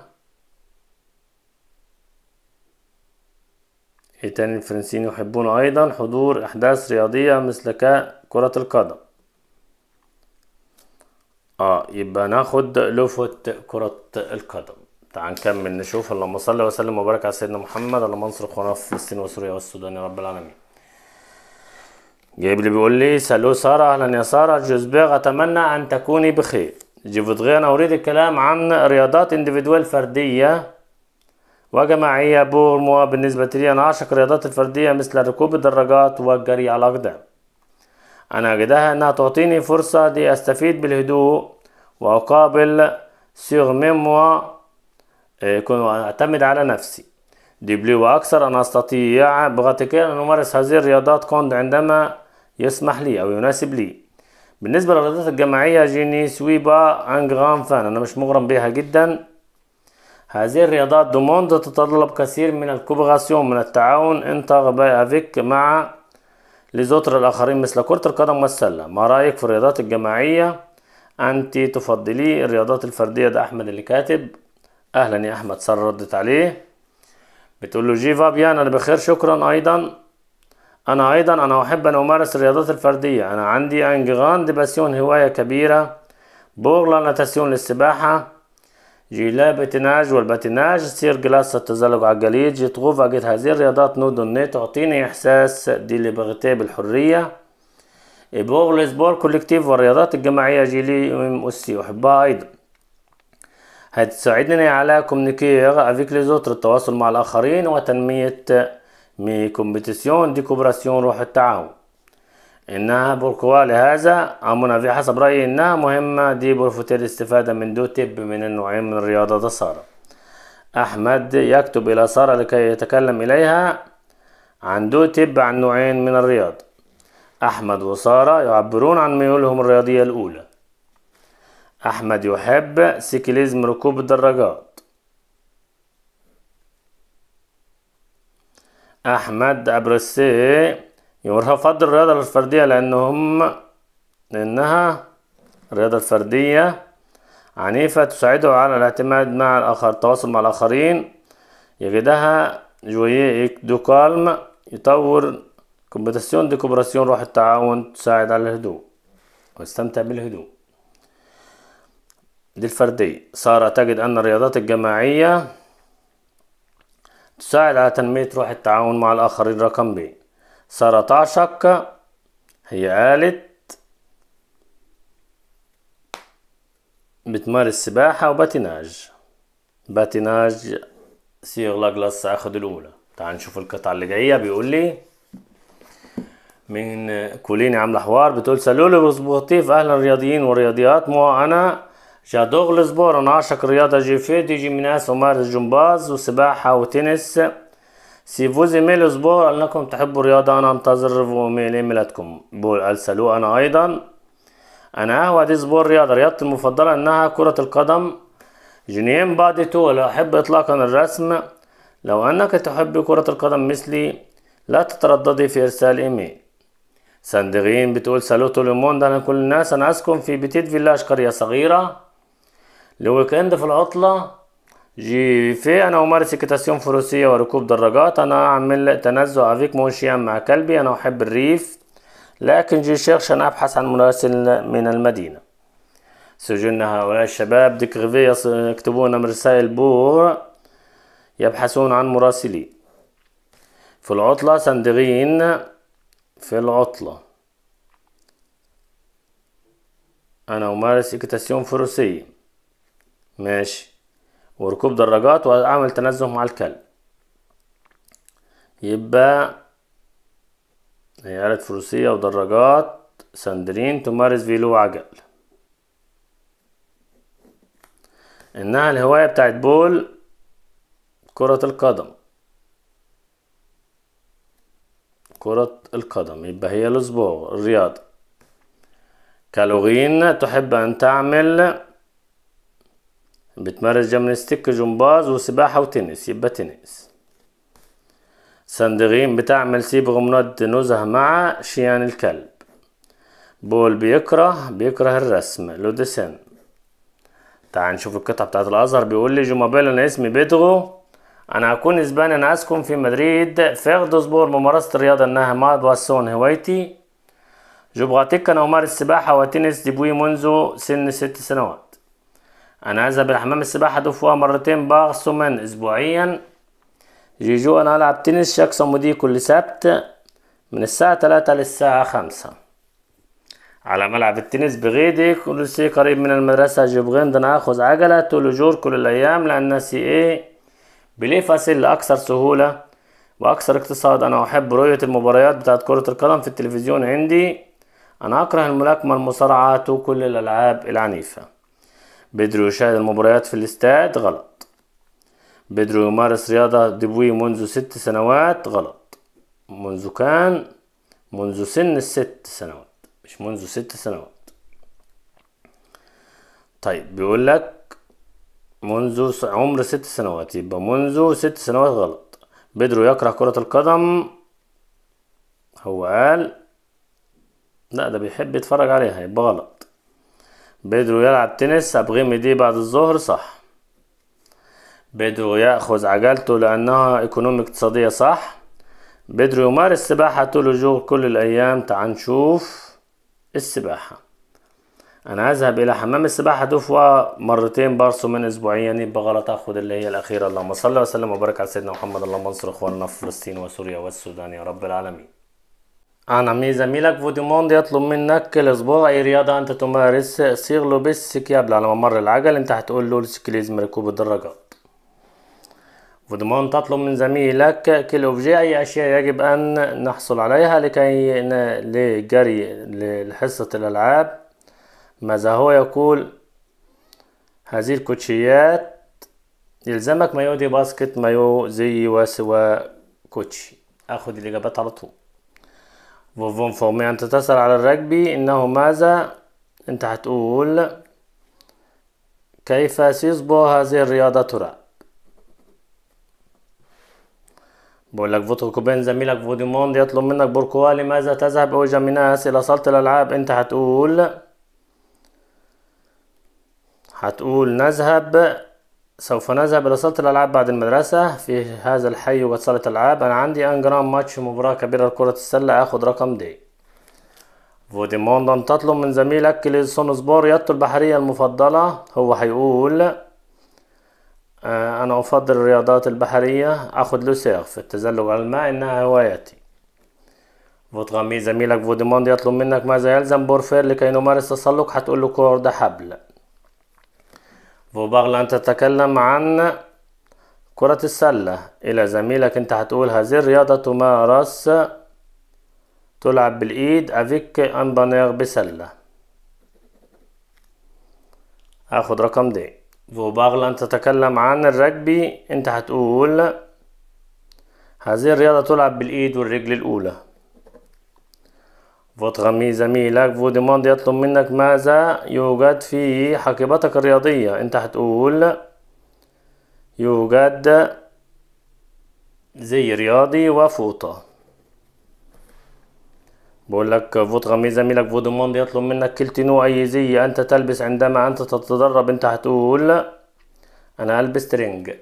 إيه تاني الفرنسيين يحبون أيضا حضور أحداث رياضية مثل كرة القدم اه يبقى ناخد لفت كرة القدم تعال نكمل نشوف اللهم صل وسلم وبارك على سيدنا محمد اللهم انصر اخواننا في فلسطين وسوريا والسودان يا رب العالمين جايب لي بيقول لي سالو ساره اهلا يا ساره جوزبيغ اتمنى ان تكوني بخير جي فودغي انا اريد الكلام عن رياضات اندفيدوال فرديه وجماعيه بور موا بالنسبه لي انا اعشق الرياضات الفرديه مثل ركوب الدراجات والجري على الاقدام انا اجدها انها تعطيني فرصه لاستفيد بالهدوء واقابل سيغ ميموا أعتمد على نفسي دبلي وأكثر أنا أستطيع بغتكير أن أمارس هذه الرياضات كوند عندما يسمح لي أو يناسب لي بالنسبة للرياضات الجماعية جيني سويبا أنج غام فان أنا مش مغرم بها جدا هذه الرياضات دوموند تتطلب كثير من الكوبغاسيون من التعاون انت افيك مع لزوتر الآخرين مثل كرة القدم والسلة ما رأيك في الرياضات الجماعية أنت تفضلي الرياضات الفردية ده أحمد اللي كاتب اهلا يا احمد سارة ردت عليه بتقول له جي فابيان انا بخير شكرا ايضا انا ايضا انا احب ان امارس الرياضات الفردية انا عندي ان ديباسيون باسيون هواية كبيرة بورلا ناتاسيون للسباحة جيلا بتناج والبتناج سير جلاس التزلج على الجليد جي تغوف أجد هذه الرياضات نودن تعطيني إحساس دي ليبرتي بالحرية بورلي سبور كولكتيف والرياضات الجماعية جيلي اس أحبها أيضا هتساعدني على كومنيكير افيك لي زوتر التواصل مع الاخرين وتنميه مي كومبيتيسيون دي كوبراسيون روح التعاون انها بركوا لهذا امنا في حسب رايي انها مهمه دي بروفوتير الاستفاده من دو تيب من النوعين من الرياضه ده ساره احمد يكتب الى ساره لكي يتكلم اليها عن دو تيب عن نوعين من الرياضه احمد وساره يعبرون عن ميولهم الرياضيه الاولى أحمد يحب سيكليزم ركوب الدراجات أحمد أبرسي يرفض الرياضة الفردية لأنهم لأنها الرياضة الفردية عنيفة تساعده على الاعتماد مع الآخر التواصل مع الآخرين يجدها جوية دو كالم يطور كومبيتاسيون دي كوبراسيون روح التعاون تساعد على الهدوء واستمتع بالهدوء دي الفردية سارة أعتقد أن الرياضات الجماعية تساعد على تنمية روح التعاون مع الآخرين رقم بي سارة تعشق هي قالت بتمارس سباحة وباتيناج باتيناج سيغ لاجلاس أخد الأولى تعال نشوف القطعة اللي جاية بيقول لي من كوليني عاملة حوار بتقول سلولي وسبورتيف أهلا رياضيين ورياضيات مو أنا شادوغ لزبور انا عاشق رياضة جيفي تيجي من ناس ومارس جمباز وسباحة وتنس سي فوز ميل زبور انكم تحبوا الرياضة انا انتظر ميل ميلاتكم بول السلو انا ايضا انا اهوى دي زبور رياضة رياضتي المفضلة انها كرة القدم جنيم بعد تول احب اطلاقا الرسم لو انك تحب كرة القدم مثلي لا تترددي في ارسال ايميل سندغين بتقول سالوتو لوموند انا كل الناس انا اسكن في بيتيت فيلاش قرية صغيرة الويك اند في العطلة جي في أنا أمارس الكتاسيون فروسية وركوب دراجات أنا أعمل تنزه أفيك مونشيان مع كلبي أنا أحب الريف لكن جي شيرش أنا أبحث عن مراسل من المدينة سجلنا هؤلاء الشباب غفي يكتبون رسائل بور يبحثون عن مراسلين في العطلة سندغين في العطلة أنا أمارس إكتاسيون فروسية ماشي وركوب دراجات واعمل تنزه مع الكلب يبقى هي آلة فروسية ودراجات سندرين تمارس فيلو وعجل إنها الهواية بتاعت بول كرة القدم كرة القدم يبقى هي الأسبوع الرياضة كالوغين تحب أن تعمل بتمارس جمنستيك جمباز وسباحة وتنس يبقى تنس صندوقين بتعمل سيب مناد نزه مع شيان الكلب بول بيكره بيكره الرسم لو ديسين تعال نشوف القطعة بتاعت الأزهر بيقول لي جومابيل أنا اسمي بيدغو أنا هكون إسباني أنا أسكن في مدريد فاخد أسبوع ممارسة الرياضة إنها ما بواسون هوايتي جبغاتيك أنا أمارس السباحة دي ديبوي منذ سن ست سنوات انا اذهب الى حمام السباحه دفوها مرتين بغصما اسبوعيا جيجو انا العب تنس شخص مدي كل سبت من الساعه تلاتة للساعه خمسة على ملعب التنس بغيدي كل شيء قريب من المدرسة غند أنا أخذ عجلة جور كل الأيام لأن سي إيه بلي فاسيل لأكثر سهولة وأكثر اقتصاد أنا أحب رؤية المباريات بتاعت كرة القدم في التلفزيون عندي أنا أكره الملاكمة المصارعة وكل الألعاب العنيفة بيدرو يشاهد المباريات في الاستاد غلط بيدرو يمارس رياضة دبوي منذ ست سنوات غلط منذ كان منذ سن الست سنوات مش منذ ست سنوات طيب بيقول لك منذ عمر ست سنوات يبقى منذ ست سنوات غلط بيدرو يكره كرة القدم هو قال لا ده بيحب يتفرج عليها يبقى غلط بيدرو يلعب تنس أبغي مدي بعد الظهر صح بيدرو يأخذ عجلته لأنها إيكونومي اقتصادية صح بيدرو يمارس السباحة طول الجو كل الأيام تعال نشوف السباحة أنا أذهب إلى حمام السباحة دفوة مرتين برصو من أسبوعيا يعني يبقى غلط أخد اللي هي الأخيرة اللهم صل وسلم وبارك على سيدنا محمد اللهم انصر إخواننا في فلسطين وسوريا والسودان يا رب العالمين أنا مي زميلك فوديموند يطلب منك الأسبوع أي رياضة أنت تمارس بس كيابل على ممر العجل أنت هتقول له السكليزم ركوب الدراجات فوديموند تطلب من زميلك كل أوبجي أي أشياء يجب أن نحصل عليها لكي لجري لحصة الألعاب ماذا هو يقول هذه الكوتشيات يلزمك مايو دي باسكت مايو زي وسوا كوتشي أخذ الإجابات على طول فوفون فومي أنت تسأل على الرجبي إنه ماذا أنت هتقول كيف سيصبو هذه الرياضة ترى بقول لك فوتو كوبين زميلك فوديموند يطلب منك بوركوا لماذا تذهب ميناس إلى صالة الألعاب أنت هتقول هتقول نذهب سوف نذهب إلى صالة الألعاب بعد المدرسة في هذا الحي وصالة صالة ألعاب أنا عندي أنجرام ماتش مباراة كبيرة لكرة السلة آخد رقم دي فوديموند أن تطلب من زميلك سبور رياضته البحرية المفضلة هو هيقول آه، أنا أفضل الرياضات البحرية أخد لوسيغ في التزلج على الماء إنها هوايتي فوتغامي زميلك فوديموند يطلب منك ماذا يلزم بورفير لكي نمارس تسلق هتقول له كور ده حبل فبغلى أن تتكلم عن كرة السلة إلى زميلك أنت هتقول هذه الرياضة تمارس تلعب بالإيد أفيك أن بانيغ بسلة هاخد رقم دي فبغلى أن تتكلم عن الرجبي أنت هتقول هذه الرياضة تلعب بالإيد والرجل الأولى votre ami زميلك vous demande يطلب منك ماذا يوجد في حقيبتك الرياضية انت هتقول يوجد زي رياضي وفوطة بقول لك votre ami زميلك فو demande يطلب منك كلتي نوع أي زي أنت تلبس عندما أنت تتدرب انت هتقول أنا ألبس ترنج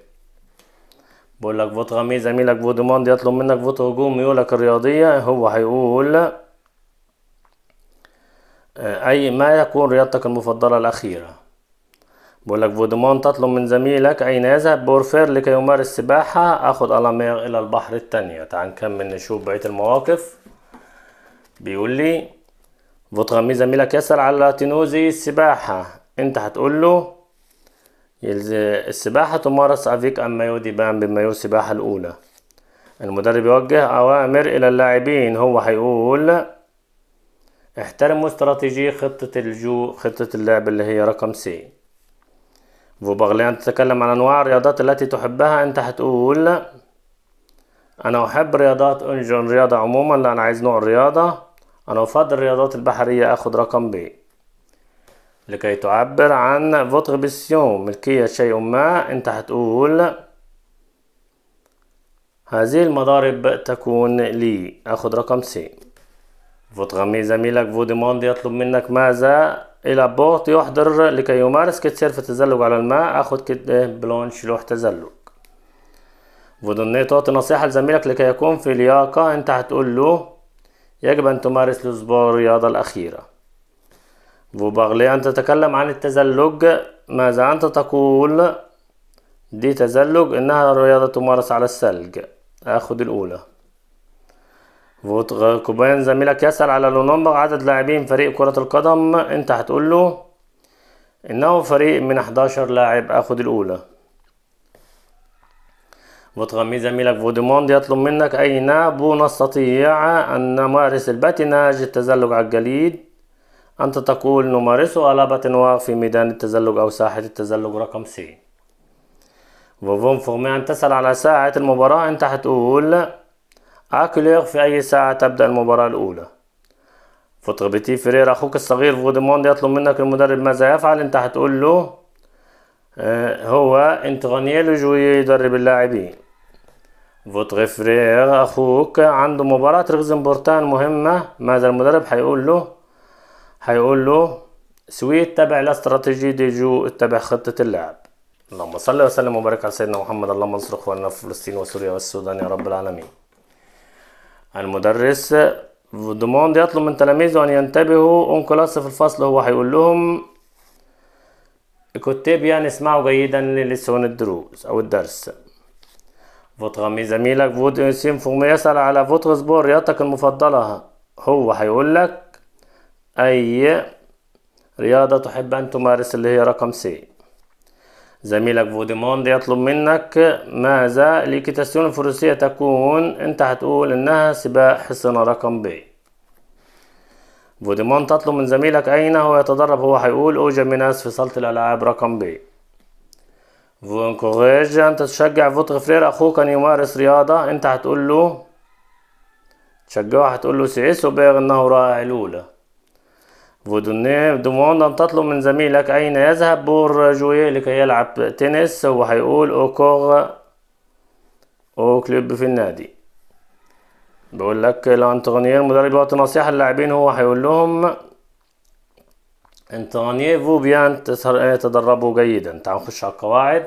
بقول لك votre زميلك فو demande يطلب منك votre هجوم ميولك الرياضية هو هيقول آه، أي ما يكون رياضتك المفضلة الأخيرة بقول لك فودمان تطلب من زميلك أين يذهب بورفير لكي يمارس سباحة أخذ الامير إلى البحر التانية تعال نكمل نشوف بقية المواقف بيقول لي فوتر زميلك يسأل على تنوزي السباحة أنت هتقول له السباحة تمارس أفيك أم مايو ديبان بمايو السباحة الأولى المدرب يوجه أوامر إلى اللاعبين هو هيقول احترموا استراتيجية خطة الجو خطة اللعب اللي هي رقم سي فوبغليان تتكلم عن أنواع الرياضات التي تحبها أنت هتقول أنا أحب رياضات أنجون رياضة عموما لأن عايز نوع الرياضة أنا أفضل الرياضات البحرية أخد رقم بي لكي تعبر عن فوتغ بيسيون ملكية شيء ما أنت هتقول هذه المضارب تكون لي أخد رقم سي فوتغاميز زميلك فودموند يطلب منك ماذا إلى بورت يحضر لكي يمارس كتسير في التزلج على الماء أخد كده بلونش لوح تزلج فودنيه تعطي نصيحة لزميلك لكي يكون في لياقة أنت هتقول له يجب أن تمارس الأسبوع الرياضة الأخيرة فوباغلي أن تتكلم عن التزلج ماذا أنت تقول دي تزلج إنها رياضة تمارس على الثلج أخد الأولى فوت كوبان زميلك يسأل على لونامبر عدد لاعبين فريق كرة القدم انت هتقول له انه فريق من 11 لاعب اخد الاولى وتغمي زميلك فوديموند يطلب منك أين نستطيع أن نمارس الباتيناج التزلج على الجليد أنت تقول نمارسه على باتنواغ في ميدان التزلج أو ساحة التزلج رقم سي فوفون فورمي أن تسأل على ساعة المباراة أنت هتقول عاكلير في أي ساعة تبدأ المباراة الأولى فتغ بيتي فرير أخوك الصغير فوديموند يطلب منك المدرب ماذا يفعل أنت هتقول له آه هو انتغانيلو جوي يدرب اللاعبين فوتغ فرير أخوك عنده مباراة بورتان مهمة ماذا المدرب هيقول له هيقول له سويت تبع الاستراتيجي دي جو اتبع خطة اللعب اللهم صل وسلم وبارك على سيدنا محمد اللهم انصر اخواننا في فلسطين وسوريا والسودان يا رب العالمين المدرس دوموند يطلب من تلاميذه أن ينتبهوا أون كلاس في الفصل هو هيقول لهم الكتاب يعني اسمعوا جيدا للسون الدروس أو الدرس فوتغامي زميلك فوت انسيم فوم يسأل على فوتغسبور سبور رياضتك المفضلة هو هيقول لك أي رياضة تحب أن تمارس اللي هي رقم سي زميلك فوديموند يطلب منك ماذا الاكيتاسيون الفروسية تكون انت هتقول انها سباق حصن رقم ب فوديموند تطلب من زميلك اين هو يتدرب هو هيقول اوجا ميناس في صالة الالعاب رقم ب فونكوغيج انت تشجع فوتغفرير اخوك ان يمارس رياضة انت هتقول له تشجعه هتقول له سي وبيغ انه رائع الاولى دوموند أن تطلب من زميلك أين يذهب بور جوي لكي يلعب تنس هو هيقول أوكوغ أو كلوب في النادي بقول لك لانتغنيير المدرب يعطي نصيحة للاعبين هو هيقول لهم فو بيان آه، تدربوا جيدا تعالوا نخش على القواعد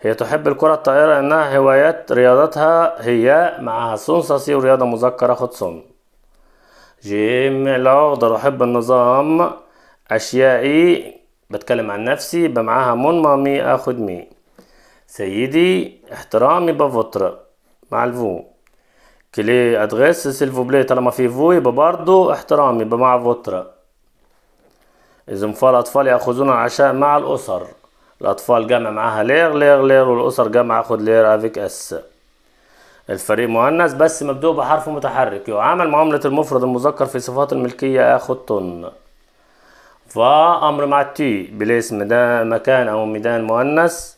هي تحب الكرة الطائرة إنها هوايات رياضتها هي معها سون ساسي ورياضة مذكرة خد سون جيم العقدة أحب النظام أشيائي بتكلم عن نفسي بمعاها مامي أخد مي سيدي احترامي بفطر مع الفو كلي ادغس سيلفو بلي طالما في فو يبقى برضو احترامي بمع فطر إذا مفال أطفال يأخذون العشاء مع الأسر الأطفال جمع معاها لير لير لير والأسر جمع أخد لير أفيك أس الفريق مؤنث بس مبدوء بحرف متحرك يعامل معاملة المفرد المذكر في صفات الملكية اخد طن فا أمر مع التي بالاسم ده مكان أو ميدان مؤنث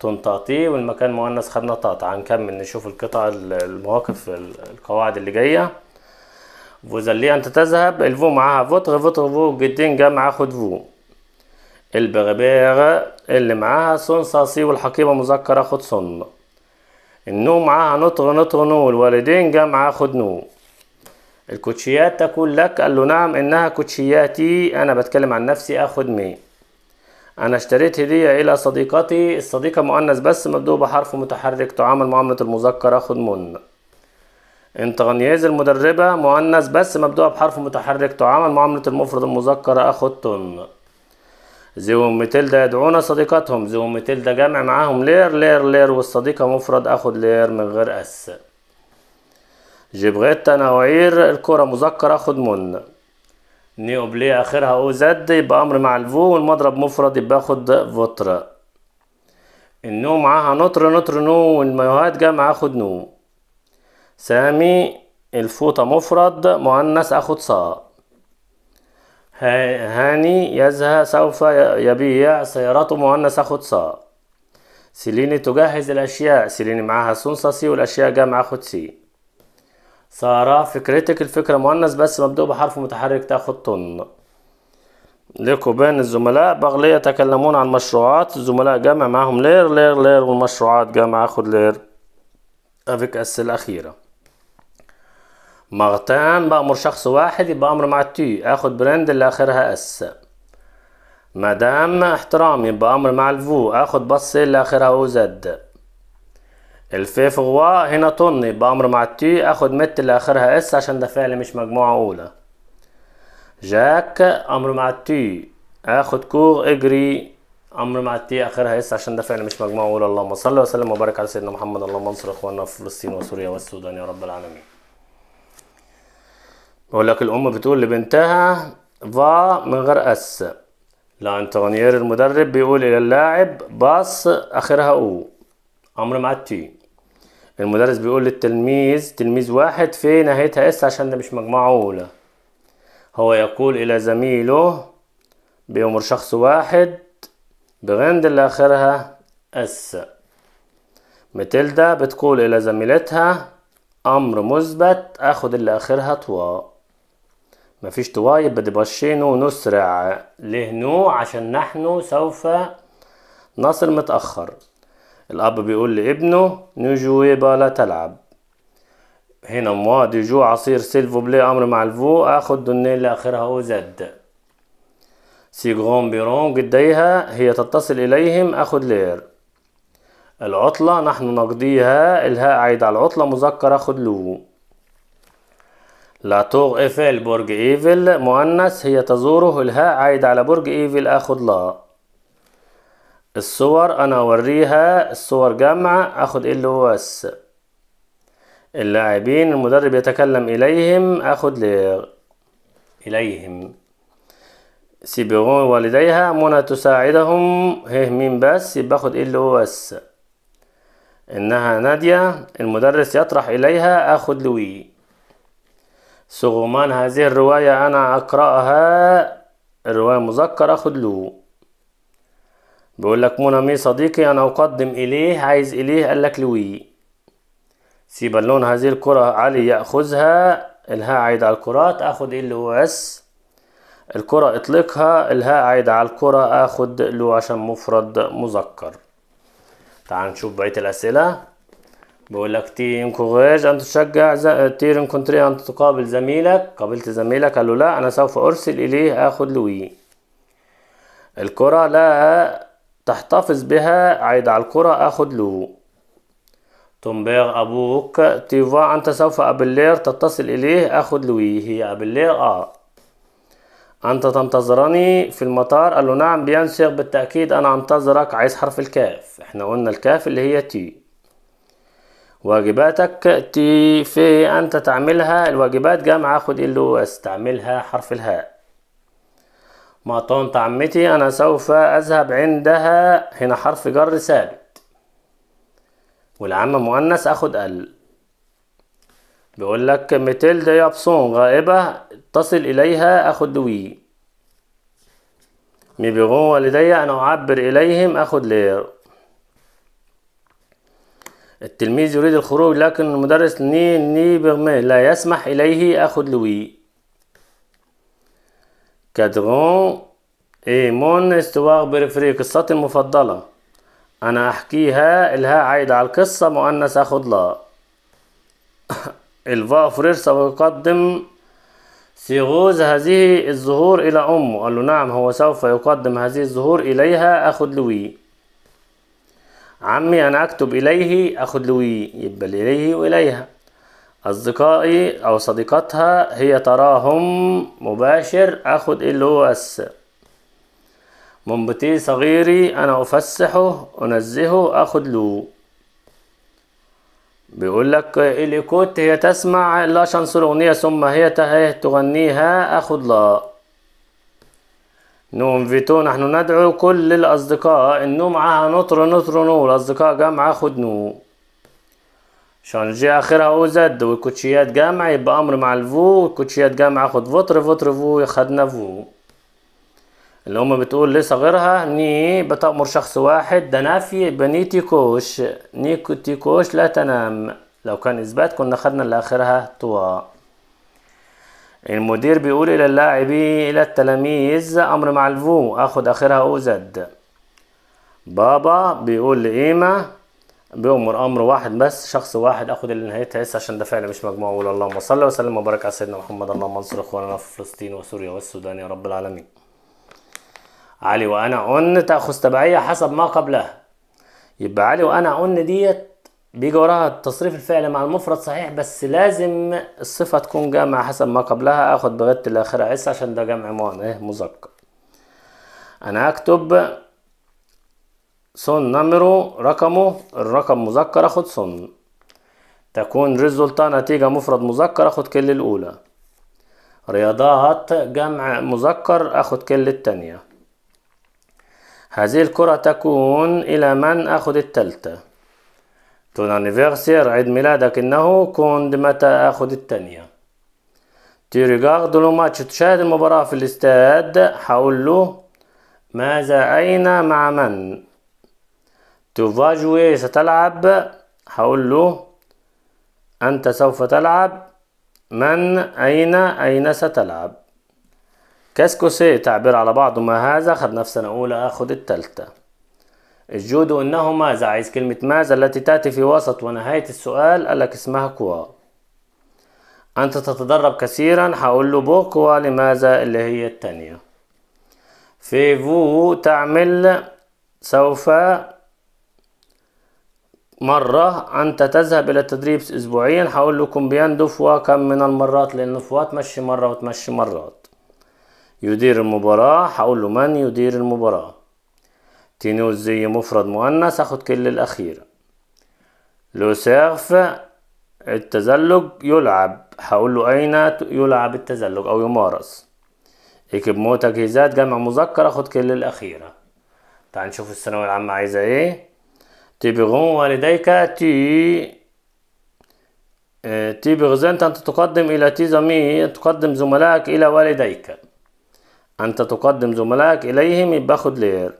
طن طا تي والمكان مؤنث خدنا تعال هنكمل نشوف القطع المواقف القواعد اللي جاية فوزلي أنت تذهب الفو معاها فوتغ فوتغ فو جدين جمع خد فو البغبغ اللي معاها صن صاصي والحقيبة مذكرة خد صن النو معاها نطر نطر نو الوالدين جاء اخد خد نو الكوتشيات تقول لك قال له نعم انها كوتشياتي انا بتكلم عن نفسي اخد مي انا اشتريت هدية الى صديقتي الصديقة مؤنث بس مبدوء بحرف متحرك تعامل معاملة المذكر اخد من انت غنيز المدربة مؤنث بس مبدوء بحرف متحرك تعامل معاملة المفرد المذكر اخد تن ذو متلدا يدعون صديقتهم ذو متلدا جمع معاهم لير لير لير والصديقة مفرد اخد لير من غير اس جبغيت نوعير الكرة مذكر اخد من نيوبلي اخرها او زد يبقى امر مع الفو والمضرب مفرد يبقى اخد فوترا النو معاها نطر نطر نو والمايوهات جمع اخد نو سامي الفوطة مفرد مؤنث اخد صا هاني يزهى سوف يبيع سيارته مؤنثة خدصة سيليني تجهز الأشياء سيليني معاها سونساسي والأشياء مع خدسي سارة فكرتك الفكرة مهنس بس مبدوء بحرف متحرك تاخد طن بين الزملاء بغلية يتكلمون عن مشروعات الزملاء جمع معاهم لير لير لير والمشروعات جمع أخد لير أفيك أس الأخيرة مغتان بأمر شخص واحد يبقى أمر مع التي آخد براند اللي آخرها أس مدام احترام يبقى أمر مع الفو آخد بص اللي آخرها أو زد الفيف غوا هنا طن يبقى أمر مع التي آخد مت اللي آخرها أس عشان ده فعل مش مجموعة أولى جاك أمر مع التي آخد كور اجري امر مع التي اخرها اس عشان ده فعل مش مجموعه اولى اللهم صل وسلم وبارك على سيدنا محمد اللهم انصر اخواننا في فلسطين وسوريا والسودان يا رب العالمين بقول لك الام بتقول لبنتها فا من غير اس لانتونيير المدرب بيقول الى اللاعب باص اخرها او امر مع التي المدرس بيقول للتلميذ تلميذ واحد في نهايتها اس عشان ده مش مجموعة أولى هو يقول إلى زميله بأمر شخص واحد بغند اللي آخرها اس متلدا بتقول إلى زميلتها أمر مثبت آخد اللي آخرها طواق مفيش توا بدي بشينه ونسرع لهنو عشان نحن سوف نصل متأخر الأب بيقول لابنه نجو يبا لا تلعب هنا موا جو عصير سيلفو بلي أمر مع الفو آخد دوني لآخرها وزد سيغون بيرون قديها هي تتصل إليهم أخد لير العطلة نحن نقضيها الهاء عيد على العطلة مذكر أخد لو لا توغ إفل برج إيفل مؤنث هي تزوره الهاء عايد على برج إيفل آخد لا الصور أنا أوريها الصور جمع آخد إل و اس اللاعبين المدرب يتكلم إليهم آخد ل إليهم سيبيغون والديها منى تساعدهم هه مين بس باخد إل و اس إنها نادية المدرس يطرح إليها آخد لوي سغمان هذه الرواية أنا أقرأها الرواية مذكر أخد له بيقول لك منى مي صديقي أنا أقدم إليه عايز إليه قال لك لوي سيب اللون هذه الكرة علي يأخذها الهاء عايدة على الكرات أخد إيه اللي هو اس الكرة إطلقها الهاء عايدة على الكرة أخد له عشان مفرد مذكر تعال نشوف بقية الأسئلة بقول لك تي انكوراج ان تشجع تير انكونتري ان تقابل زميلك قابلت زميلك قال له لا انا سوف ارسل اليه اخذ لوي الكرة لا تحتفظ بها عيد على الكرة اخذ لو تنبغ ابوك تيفا انت سوف ابلير تتصل اليه اخذ لوي هي ابلير اه انت تنتظرني في المطار قال له نعم بينسغ بالتاكيد انا انتظرك عايز حرف الكاف احنا قلنا الكاف اللي هي تي واجباتك تي في أنت تعملها الواجبات جمع أخد ال و استعملها حرف الهاء مطونت عمتي أنا سوف أذهب عندها هنا حرف جر ثابت والعم مؤنث أخد ال بيقول لك متلد يابسون غائبة تصل إليها أخد وي ميبيغون والدي أنا أعبر إليهم أخد لير التلميذ يريد الخروج لكن المدرس ني ني برمي لا يسمح إليه أخذ لوي كادرون اي مون استوار بريفري قصتي المفضلة أنا أحكيها الها عايدة على القصة مؤنث أخذ لا الفا فرير سوف يقدم سيغوز هذه الزهور إلى أمه قال له نعم هو سوف يقدم هذه الزهور إليها أخذ لوي عمي أنا أكتب إليه أخد لوي يبقى إليه وإليها أصدقائي أو صديقتها هي تراهم مباشر أخد اللي هو أس منبتي صغيري أنا أفسحه أنزهه أخد لو بيقول لك الإيكوت هي تسمع لا شانسور أغنية ثم هي تغنيها أخد لا فيتو نحن ندعو كل الأصدقاء النو معها نطر نطر نو الأصدقاء جامعة خد نو جي آخرها أو زد والكوتشيات جمع يبقى أمر مع الفو والكوتشيات جمع خد فطر فطر فو يخدنا فو اللي هما بتقول لصغيرها ني بتأمر شخص واحد ده نفي بنيتي كوش كوتي كوش لا تنام لو كان إثبات كنا خدنا لآخرها توا المدير بيقول إلى اللاعبين إلى التلاميذ أمر مع الفو أخد آخرها او زد بابا بيقول لايما بيأمر أمر واحد بس شخص واحد أخد اللي نهايتها اس عشان ده فعلا مش مجموعة أقول اللهم صل وسلم وبارك على سيدنا محمد اللهم انصر إخواننا في فلسطين وسوريا والسودان يا رب العالمين علي وأنا أن تأخذ تبعية حسب ما قبلها يبقى علي وأنا أن ديت بيجي وراها التصريف الفعل مع المفرد صحيح بس لازم الصفة تكون جامعة حسب ما قبلها اخد بغت الاخرة اس عشان ده جمع معنى ايه مذكر انا اكتب سون نمره رقمه الرقم مذكر اخد سون تكون ريزولتا نتيجة مفرد مذكر اخد كل الاولى رياضات جمع مذكر اخد كل التانية هذه الكرة تكون الى من اخد التالتة تون انيفيرسير عيد ميلادك إنه كون متى آخذ التانية تي ريغارد لو ماتش تشاهد المباراة في الاستاد هقول له ماذا أين مع من تو فاجوي ستلعب هقول له أنت سوف تلعب من أين أين ستلعب كاسكوسي تعبير على بعض ما هذا خد نفسنا أولى أخد التالتة الجود انه ماذا عايز كلمة ماذا التي تأتي في وسط ونهاية السؤال قالك اسمها كوا أنت تتدرب كثيرا هقول له بوكوا لماذا اللي هي التانية في فو تعمل سوف مرة أنت تذهب إلى التدريب أسبوعيا هقول له كومبيان دوفوا كم من المرات لأن فوا تمشي مرة وتمشي مرات يدير المباراة هقول له من يدير المباراة تينوز زي مفرد مؤنث اخد كل الاخيرة لو سيرف التزلج يلعب هقول له اين يلعب التزلج او يمارس اكب تجهيزات جمع مذكر اخد كل الاخيرة تعال نشوف الثانوية العامة عايزة ايه تبغون والديك تي آه، تي بغزنت أنت تقدم إلى تي ضمير تقدم زملائك إلى والديك أنت تقدم زملائك إليهم يبقى خد لير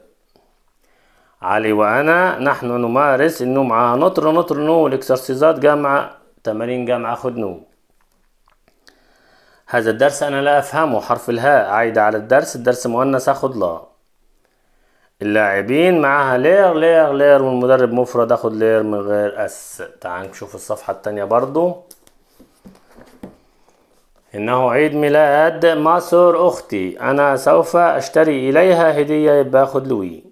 علي وأنا نحن نمارس إنه مع نطر نطر نو الإكسرسيزات جامعة تمارين جامعة خد نو هذا الدرس أنا لا أفهمه حرف الهاء عايدة على الدرس الدرس مؤنث أخد لا اللاعبين معاها لير لير لير والمدرب مفرد أخد لير من غير أس تعال نشوف الصفحة التانية برضو إنه عيد ميلاد ماسور أختي أنا سوف أشتري إليها هدية يبقى أخد لوي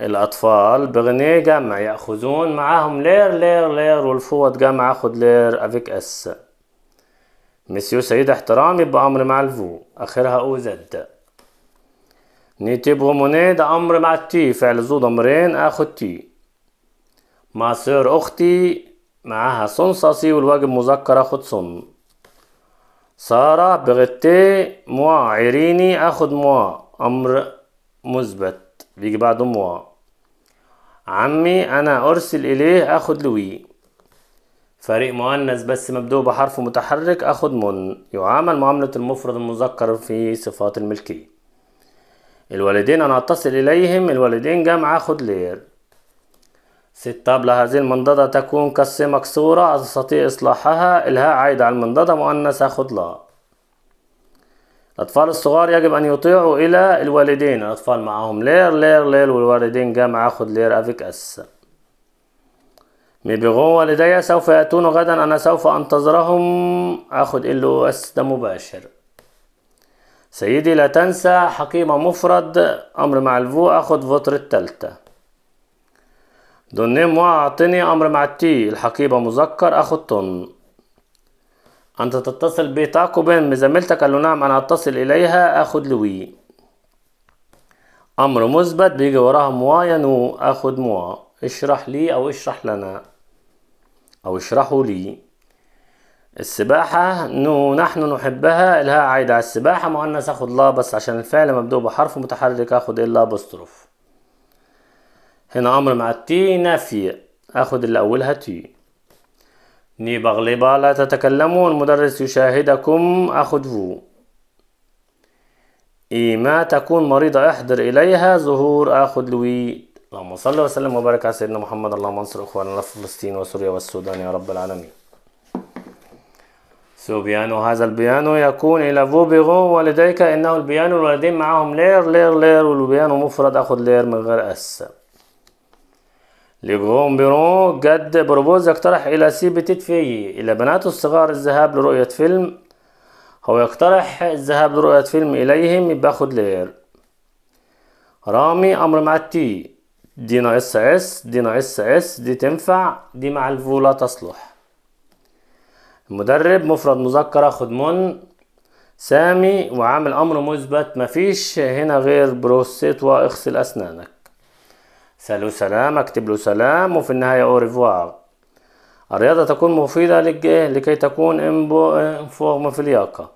الأطفال بغني جمع يأخذون معاهم لير لير لير والفوت جمع أخد لير أفيك أس مسيو سيد احترامي بأمر مع الفو آخرها أو زد نيتيب غموني ده أمر مع التي فعل زو ضمرين آخد تي سير أختي معاها صاصي والواجب مذكر آخد صن سارة بغتي موا عيريني آخد موا أمر مثبت بيجي بعد موا عمي أنا أرسل إليه أخد لوي فريق مؤنث بس مبدوء بحرف متحرك أخد من يعامل معاملة المفرد المذكر في صفات الملكية الوالدين أنا أتصل إليهم الوالدين جمع أخد لير ست طابلة هذه المنضدة تكون كس مكسورة أستطيع إصلاحها الهاء عايدة على المنضدة مؤنث أخد لا الأطفال الصغار يجب أن يطيعوا إلى الوالدين الأطفال معهم لير لير لير والوالدين جامعة خد لير أفيك أس ميبيغون والدي سوف يأتون غدا أنا سوف أنتظرهم أخد إلو أس ده مباشر سيدي لا تنسى حقيبة مفرد أمر مع الفو أخد فطر التالتة دوني موا أعطني أمر مع التي الحقيبة مذكر أخد طن أنت تتصل بي بين زميلتك قال له نعم أنا أتصل إليها آخد لوي أمر مثبت بيجي وراها موا ينو آخد موا اشرح لي أو اشرح لنا أو اشرحوا لي السباحة نو نحن نحبها الها عايدة على السباحة مؤنث اخد لا بس عشان الفعل مبدوء بحرف متحرك اخد الا بصرف هنا امر مع التي نافية اخد اللي اولها تي ني بغلبة لا تتكلمون مدرس يشاهدكم أخذ فو إيما تكون مريضة احضر إليها ظهور أخذ لوي اللهم صل وسلم وبارك على سيدنا محمد اللهم انصر إخواننا في فلسطين وسوريا والسودان يا رب العالمين سو بيانو هذا البيانو يكون إلى فو فوبيغو ولديك إنه البيانو الوالدين معهم لير لير لير والبيانو مفرد أخذ لير من غير أس بيرون جد بروبوز يقترح إلى سي بتيت في إلى بناته الصغار الذهاب لرؤية فيلم هو يقترح الذهاب لرؤية فيلم إليهم يبقى خد لير رامي أمر مع التي دي ناقص اس دي ناقص اس دي تنفع دي مع الفو لا تصلح المدرب مفرد مذكر أخد من سامي وعامل أمر مثبت مفيش هنا غير بروسيت وأغسل أسنانك سأله سلام اكتب له سلام وفي النهاية او ريفوار الرياضة تكون مفيدة إيه؟ لكي تكون انفورم في لياقة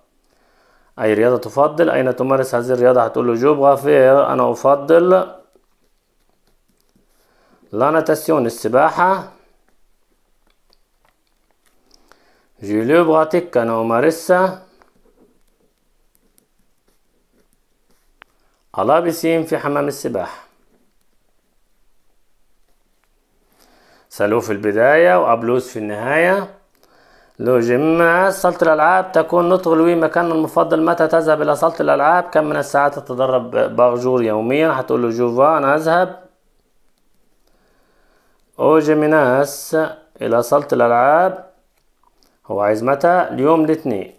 أي رياضة تفضل أين تمارس هذه الرياضة هتقول له جو بغافير أنا أفضل لا ناتاسيون السباحة جو لو براتيك أنا أمارسها ألا بسين في حمام السباحة سلو في البداية وأبلوز في النهاية جمع صالة الألعاب تكون نطق لوي مكانه المفضل متى تذهب إلى صالة الألعاب كم من الساعات تتدرب باغجور يوميا هتقول له جوفا أنا أذهب أوجيميناس إلى صالة الألعاب هو عايز متى اليوم الاثنين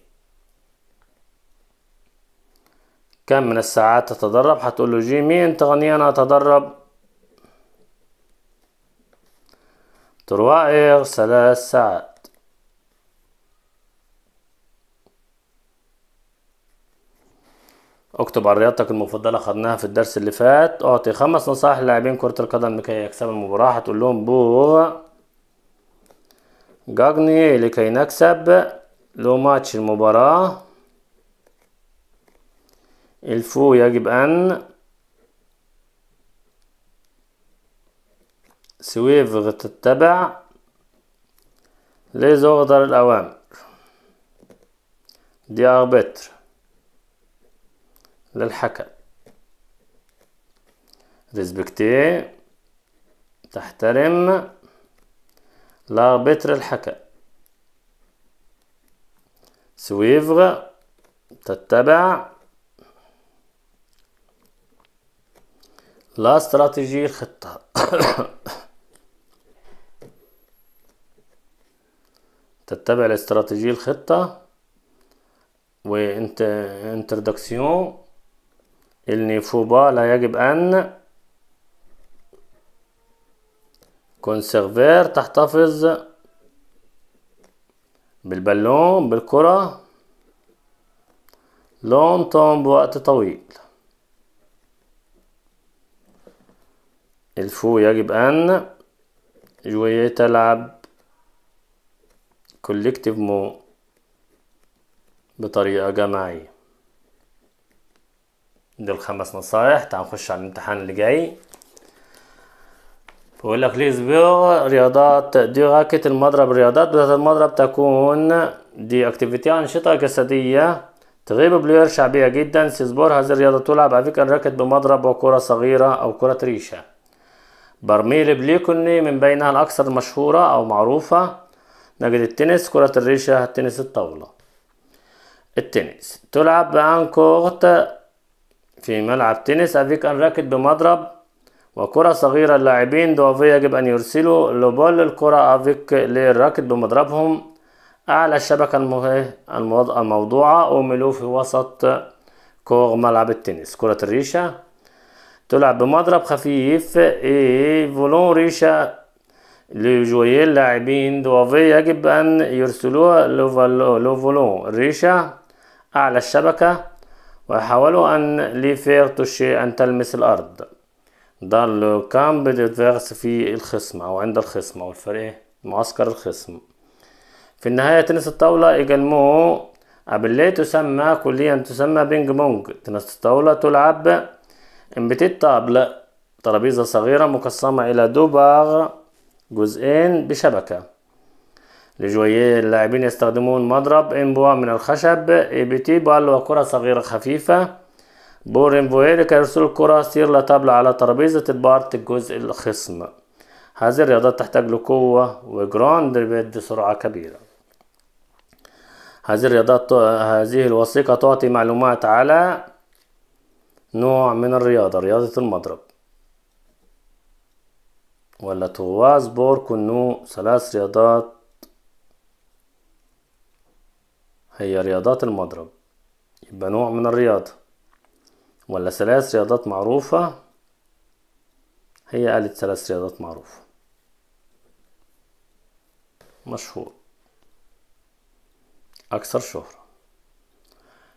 كم من الساعات تتدرب هتقول له جيمي أنت غني أنا أتدرب تروائغ ثلاث ساعات اكتب عن رياضتك المفضلة خدناها في الدرس اللي فات اعطي خمس نصائح للاعبين كرة القدم لكي يكسبوا المباراة هتقول لهم بو جاجني لكي نكسب لو ماتش المباراة الفو يجب أن سويفغ تتبع لزغدر الأوامر دي دياربتر للحكم ريسبكتي تحترم لاربتر الحكم سويفغ تتبع لا استراتيجية الخطة تتبع الاستراتيجية الخطة وانت انتردكسيون النيفوبا لا يجب أن كونسيرفير تحتفظ بالبالون بالكرة لون توم بوقت طويل الفو يجب أن جوية تلعب collective مو بطريقة جماعية دول خمس نصايح تعال نخش على الامتحان اللي جاي بقول لك ليز رياضات دي راكت المضرب رياضات بدات المضرب تكون دي اكتيفيتي أنشطة جسدية تغيب بلير شعبية جدا سيسبور هذه الرياضة تلعب على فكرة الراكت بمضرب وكرة صغيرة أو كرة ريشة برميل بليكوني من بينها الأكثر مشهورة أو معروفة نجد التنس كرة الريشة تنس الطاولة التنس تلعب بأن كورت في ملعب تنس أفيك أن راكت بمضرب وكرة صغيرة اللاعبين دوافي يجب أن يرسلوا لبول الكرة أفيك للراكت بمضربهم أعلى الشبكة الموضوعة أو في وسط كور ملعب التنس كرة الريشة تلعب بمضرب خفيف إيه فولون ريشة لجويل لاعبين دوافي يجب أن يرسلوها لوفولو ريشة أعلى الشبكة ويحاولوا أن ليفير توشي أن تلمس الأرض دار لو كامب ديفيرس في الخصم أو عند الخصم أو الفريق معسكر الخصم في النهاية تنس الطاولة إيجالمو أبليه تسمى كليا تسمى بينج بونج تنس الطاولة تلعب امبتيت طابل ترابيزة صغيرة مقسمة إلى دو جزئين بشبكة لجويه اللاعبين يستخدمون مضرب انبوا من الخشب ايبيتي بال وكرة صغيرة خفيفة بور انفويه لكي الكرة سير لطابلة على ترابيزة البارت الجزء الخصم هذه الرياضات تحتاج لقوة وجراند بيد بسرعة كبيرة هذه الرياضات هذه الوثيقة تعطي معلومات على نوع من الرياضة رياضة المضرب ولا تواز بور كنو ثلاث رياضات هي رياضات المضرب يبقى نوع من الرياضة ولا ثلاث رياضات معروفة هي قالت ثلاث رياضات معروفة مشهور أكثر شهرة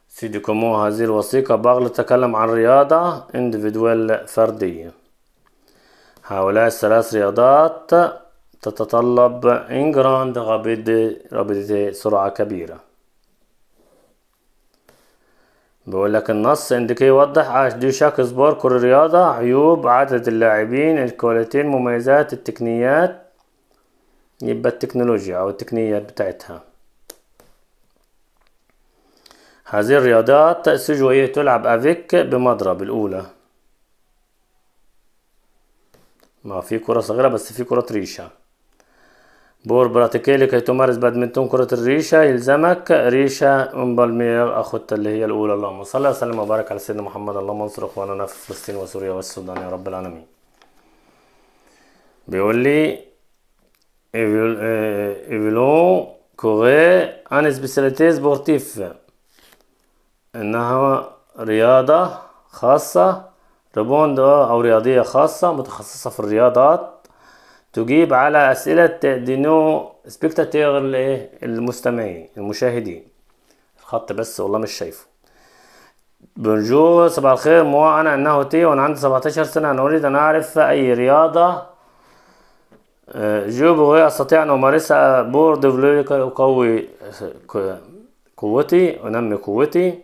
سيدي كومو هذه الوثيقة باغ تتكلم عن رياضة اندفيدوال فردية هؤلاء الثلاث رياضات تتطلب إنجراند غابيد رابطة سرعة كبيرة بيقول لك النص عندك يوضح دي شاك سبور كل رياضة عيوب عدد اللاعبين الكواليتين مميزات التقنيات يبقى التكنولوجيا أو التقنيات بتاعتها هذه الرياضات سجوية تلعب أفيك بمضرب الأولى ما في كرة صغيرة بس في كرة ريشة بور براتيكي لكي تمارس بادمنتون كرة الريشة يلزمك ريشة من بالمير أخت اللي هي الأولى اللهم صل وسلم وبارك على سيدنا محمد اللهم انصر إخواننا في فلسطين وسوريا والسودان يا رب العالمين بيقول لي إيه، إيفيلون كوغي أن سبيسياليتي سبورتيف إنها رياضة خاصة روبوندو أو رياضية خاصة متخصصة في الرياضات تجيب على أسئلة دينو سبيكتاتير المستمعين المشاهدين الخط بس والله مش شايفه بونجور صباح الخير مو أنا أنه تي وأنا عندي 17 سنة أنا أريد أن أعرف أي رياضة آه، جو بغي أستطيع أن أمارسها بور دوفلوي أقوي آه، قوتي أنمي قوتي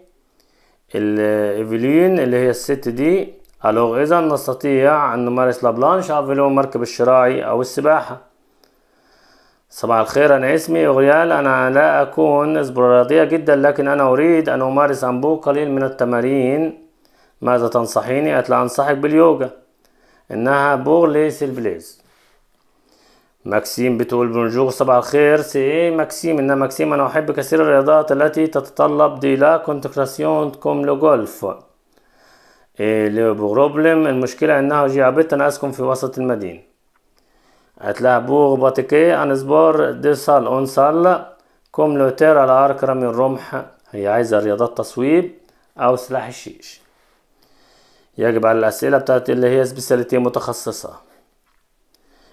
الإيفلين آه، اللي هي الست دي ألوغ إذا نستطيع أن نمارس لابلانش أفلو مركب الشراعي أو السباحة صباح الخير أنا اسمي أغيال أنا لا أكون رياضية جدا لكن أنا أريد أن أمارس أنبو قليل من التمارين ماذا تنصحيني؟ أتلا أنصحك باليوجا إنها ليس البليز ماكسيم بتقول بونجور صباح الخير سي إيه ماكسيم إنها ماكسيم أنا أحب كثير الرياضات التي تتطلب دي لا كونتكراسيون كوم لو جولف إيه، لبروبلم المشكلة انها انا ناسكم في وسط المدينة هتلاقي بوغ باتيكي انسبار دي سال اون سال كوم لوتير على عرك رمي الرمح هي عايزة رياضات تصويب او سلاح الشيش يجب على الأسئلة بتاعت اللي هي سبيساليتي متخصصة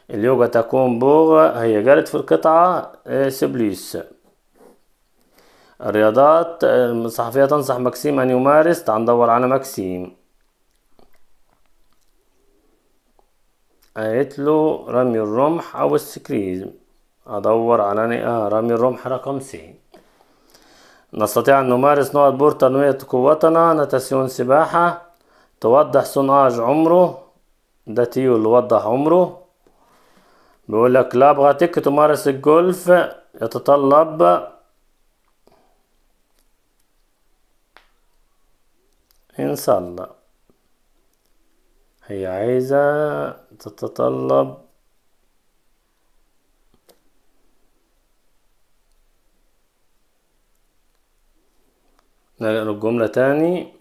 اليوجا تكون بوغ هي جالت في القطعة إيه، سبليس الرياضات الصحفية آه، تنصح مكسيم أن يمارس تعال ندور على مكسيم قالت له رمي الرمح أو السكريزم أدور على آه، رمي الرمح رقم سي نستطيع أن نمارس نوع بور تنمية قوتنا نتسيون سباحة توضح صناج عمره ده تيو اللي وضح عمره بيقول لك لا أبغى تمارس الجولف يتطلب إن شاء الله هي عايزة تتطلب نقرأ الجملة تاني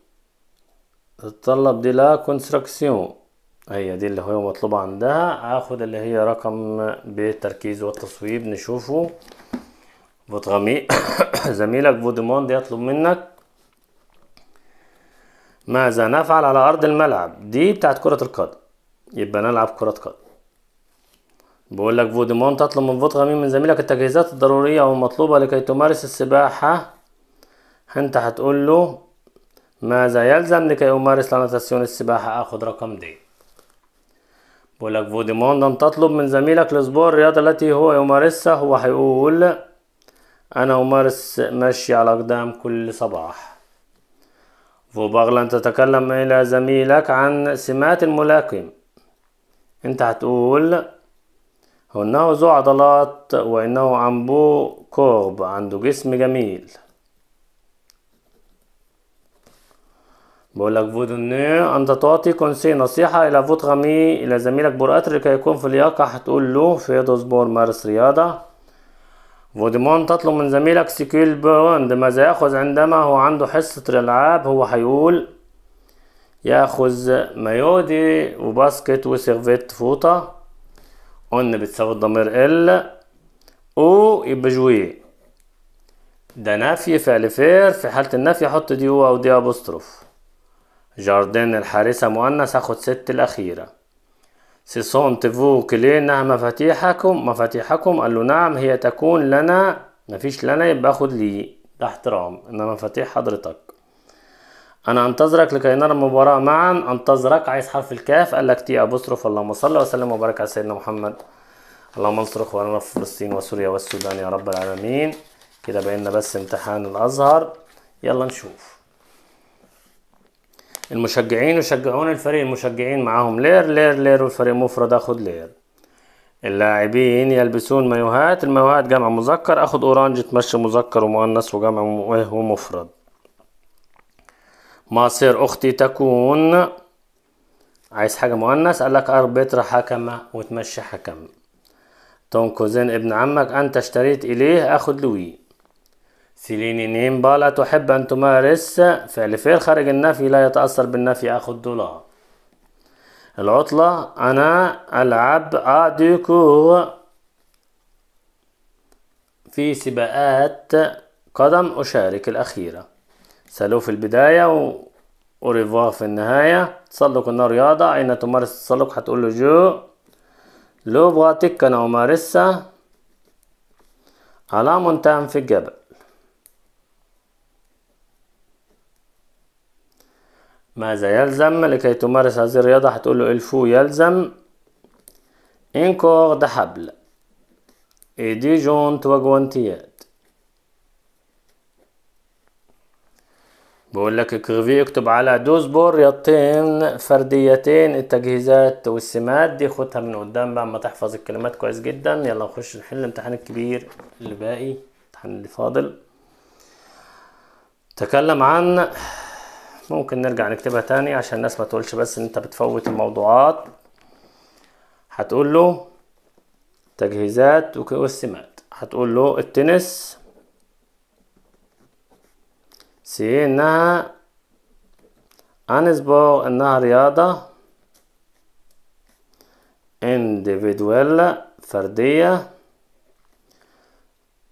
تتطلب دي لا كونستراكسيون هي دي اللي هي مطلوبة عندها هاخد اللي هي رقم بالتركيز والتصويب نشوفه بتغمي زميلك فوديموند يطلب منك ماذا نفعل على أرض الملعب دي بتاعت كرة القدم يبقى نلعب كرة قدم بقول لك فوديمون تطلب من فوتغامين من زميلك التجهيزات الضرورية أو المطلوبة لكي تمارس السباحة أنت هتقول له ماذا يلزم لكي أمارس لاناتاسيون السباحة أخد رقم دي بقول لك فوديمون أن تطلب من زميلك الأسبوع الرياضة التي هو يمارسها هو هيقول أنا أمارس مشي على أقدام كل صباح فوباغلا تتكلم إلى زميلك عن سمات الملاكم انت هتقول انه ذو عضلات وانه عنبو كورب عنده جسم جميل بقولك لك فودوني أنت تعطي كونسي نصيحة إلى فوت إلى زميلك برقاتر لكي يكون في لياقة هتقول له في سبور مارس رياضة فودمون تطلب من زميلك سكيل بوند ماذا يأخذ عندما هو عنده حصة الألعاب هو هيقول ياخذ مايودي وباسكت وسيرفيت فوطة قلنا بتساوي الضمير ال او يبقى جوي ده نفي فعل فير في حالة النفي أحط دي هو أو دي أبوستروف جاردين الحارسة مؤنث هاخد ست الأخيرة سيسون تفو كلينا مفاتيحكم مفاتيحكم قال له نعم هي تكون لنا مفيش لنا يبقى أخد لي ده احترام إنما مفاتيح حضرتك انا انتظرك لكي نرى المباراه معا انتظرك عايز حرف الكاف قال لك تي ابوستروف اللهم صل وسلم وبارك على سيدنا محمد اللهم انصر اخواننا في فلسطين وسوريا والسودان يا رب العالمين كده بقينا بس امتحان الازهر يلا نشوف المشجعين يشجعون الفريق المشجعين معاهم لير لير لير والفريق مفرد اخد لير اللاعبين يلبسون مايوهات المايوهات جمع مذكر اخد اورانج تمشي مذكر ومؤنث وجمع ومفرد مصير أختي تكون عايز حاجة مؤنث قال لك أربطر حكم وتمشي حكم كوزين ابن عمك أنت اشتريت إليه أخد لوي سيليني نيم بالا تحب أن تمارس فعل فعل خارج النفي لا يتأثر بالنفي أخد دولار العطلة أنا ألعب أديكو في سباقات قدم أشارك الأخيرة سألوه في البداية و... وريفوها في النهاية تسلق النار رياضة أين تمارس التسلق هتقول له جو لو بغاتك أنا أمارسها على منتهى في الجبل ماذا يلزم لكي تمارس هذه الرياضة هتقول له الفو يلزم انكور دحبل حبل ايدي جونت وجوانتيال بقول لك كرفي اكتب على دوز بور رياضتين فرديتين التجهيزات والسمات دي خدها من قدام بعد ما تحفظ الكلمات كويس جدا يلا نخش نحل الامتحان الكبير اللي باقي الامتحان اللي فاضل تكلم عن ممكن نرجع نكتبها تاني عشان الناس ما تقولش بس ان انت بتفوت الموضوعات هتقول له تجهيزات والسمات هتقول له التنس سينا أنسبور إنها رياضة individuelle فردية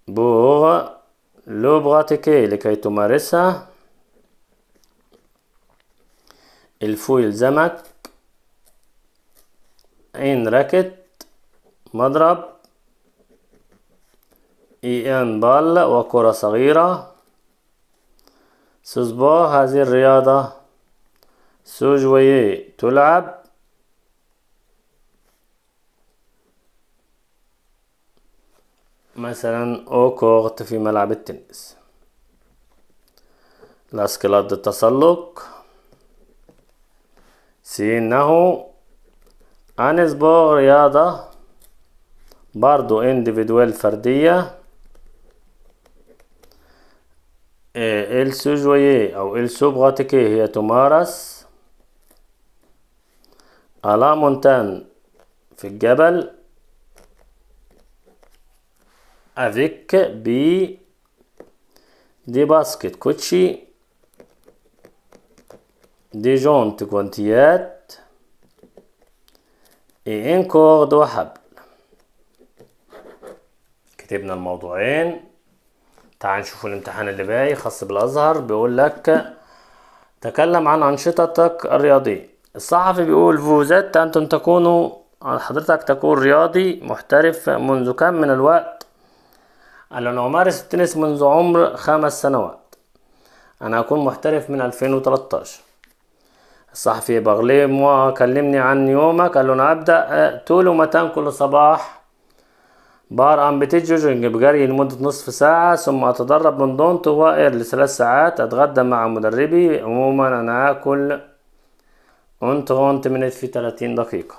pour لو براتيكي لكي تمارسها الفو يلزمك ان راكت مضرب اي ان بال وكرة صغيرة صباح هذه الرياضة سوجوي تلعب مثلا او كورت في ملعب التنس لاسكلاد التسلق سينه انسبور رياضة برضو انديفيدوال فردية ال se jouait أو ال se pratiquait هي تمارس على مونتان في الجبل افيك ب دي باسكت كوتشي دي جونت كونتيات اي ان كورد وحبل كتبنا الموضوعين تعال نشوف الامتحان اللي باقي خاص بالازهر بيقول لك تكلم عن انشطتك الرياضيه الصحفي بيقول فوزت انتم تكونوا حضرتك تكون رياضي محترف منذ كم من الوقت قال انا امارس التنس منذ عمر خمس سنوات انا اكون محترف من 2013 الصحفي بغليم وكلمني عن يومك قال له انا ابدا طول ومتان كل صباح بار بتجوجنج بجري لمدة نصف ساعة ثم أتدرب من دون طوائر لثلاث ساعات أتغدى مع مدربي عموما أنا آكل أنت هونت منت في 30 دقيقة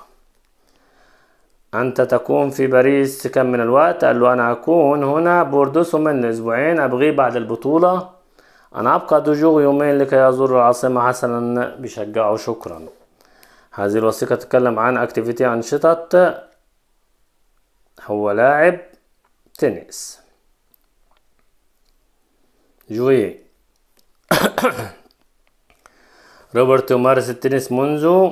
أنت تكون في باريس كم من الوقت؟ قال له أنا أكون هنا بوردوسو من أسبوعين أبغي بعد البطولة أنا أبقى دوجوغ يومين لكي أزور العاصمة حسنا بشجعه شكرا هذه الوثيقة تتكلم عن أكتيفيتي أنشطة هو لاعب تنس جوي روبرت يمارس التنس منذ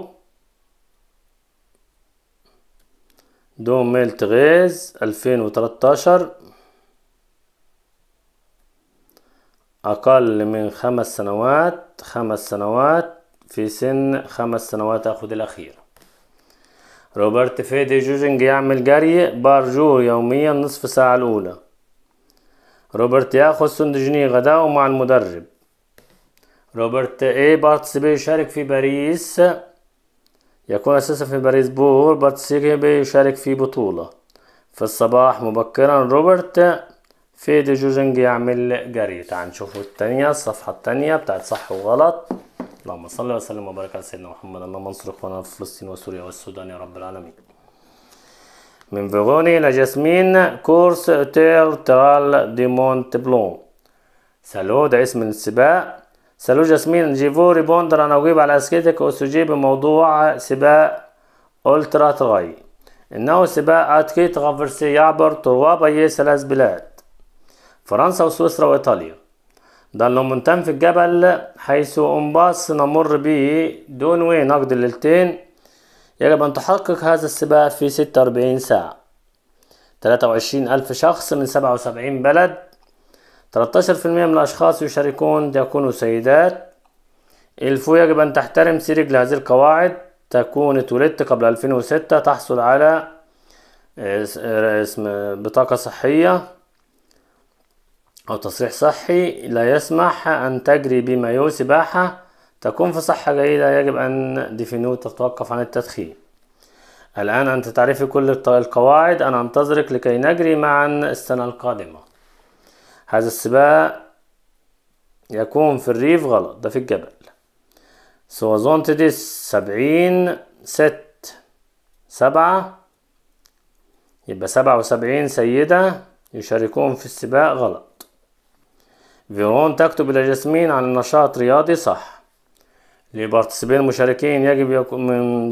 دوميل تغيز 2013 أقل من خمس سنوات خمس سنوات في سن خمس سنوات أخذ الأخير روبرت فادي جوجنج يعمل جري بارجور يوميا نصف ساعة الأولى روبرت ياخذ سندجني غداء مع المدرب روبرت اي بارتسيبي يشارك في باريس يكون أساسا في باريس بور بارتسيبي يشارك في بطولة في الصباح مبكرا روبرت فيدي جوجنج يعمل جري تعال نشوفوا التانية الصفحة التانية بتاعت صح وغلط اللهم صل وسلم وبارك على سيدنا محمد اللهم انصر اخواننا في فلسطين وسوريا والسودان يا رب العالمين من فيروني لجاسمين جاسمين كورس تير ترال دي مونت بلون سالو ده اسم السباق سالو جاسمين جيفو ريبوندر أنا أجيب على أسئلتك وأستجيب بموضوع سباق أولترا تراي إنه سباق أتكيت غفرسي يعبر طوابة ثلاث بلاد فرنسا وسويسرا وإيطاليا ده المومنتان في الجبل حيث انباص نمر به دون نقد الليلتين يجب أن تحقق هذا السباق في ستة وأربعين ساعة تلاتة وعشرين ألف شخص من سبعة وسبعين بلد تلتاشر في المية من الأشخاص يشاركون يكونوا سيدات الفو يجب أن تحترم سيرك لهذه القواعد تكون اتولدت قبل ألفين وستة تحصل على آه، آه، اسم بطاقة صحية أو تصريح صحي لا يسمح أن تجري بمايو سباحة تكون في صحة جيدة يجب أن ديفينو تتوقف عن التدخين الآن أنت تعرفي كل القواعد أنا أنتظرك لكي نجري معا السنة القادمة هذا السباق يكون في الريف غلط ده في الجبل سوازونت دي سبعين ست سبعة يبقى سبعة وسبعين سيدة يشاركون في السباق غلط فيرون تكتب إلى جاسمين عن نشاط رياضي صح لبارتسبين المشاركين يجب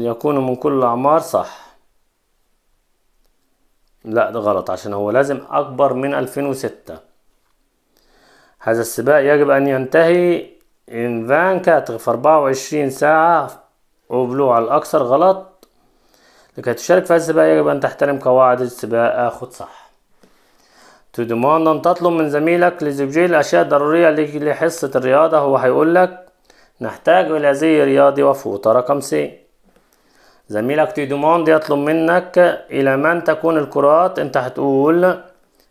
يكونوا من كل الأعمار صح لا ده غلط عشان هو لازم أكبر من 2006 هذا السباق يجب أن ينتهي إن فان كاتغ في 24 ساعة وبلو على الأكثر غلط لكي تشارك في هذا السباق يجب أن تحترم قواعد السباق أخد صح تدمان أن تطلب من زميلك لزبجيه الأشياء الضرورية لحصة الرياضة هو هيقول لك نحتاج إلى زي رياضي وفوطة رقم سي زميلك تدمان يطلب منك إلى من تكون الكرات أنت هتقول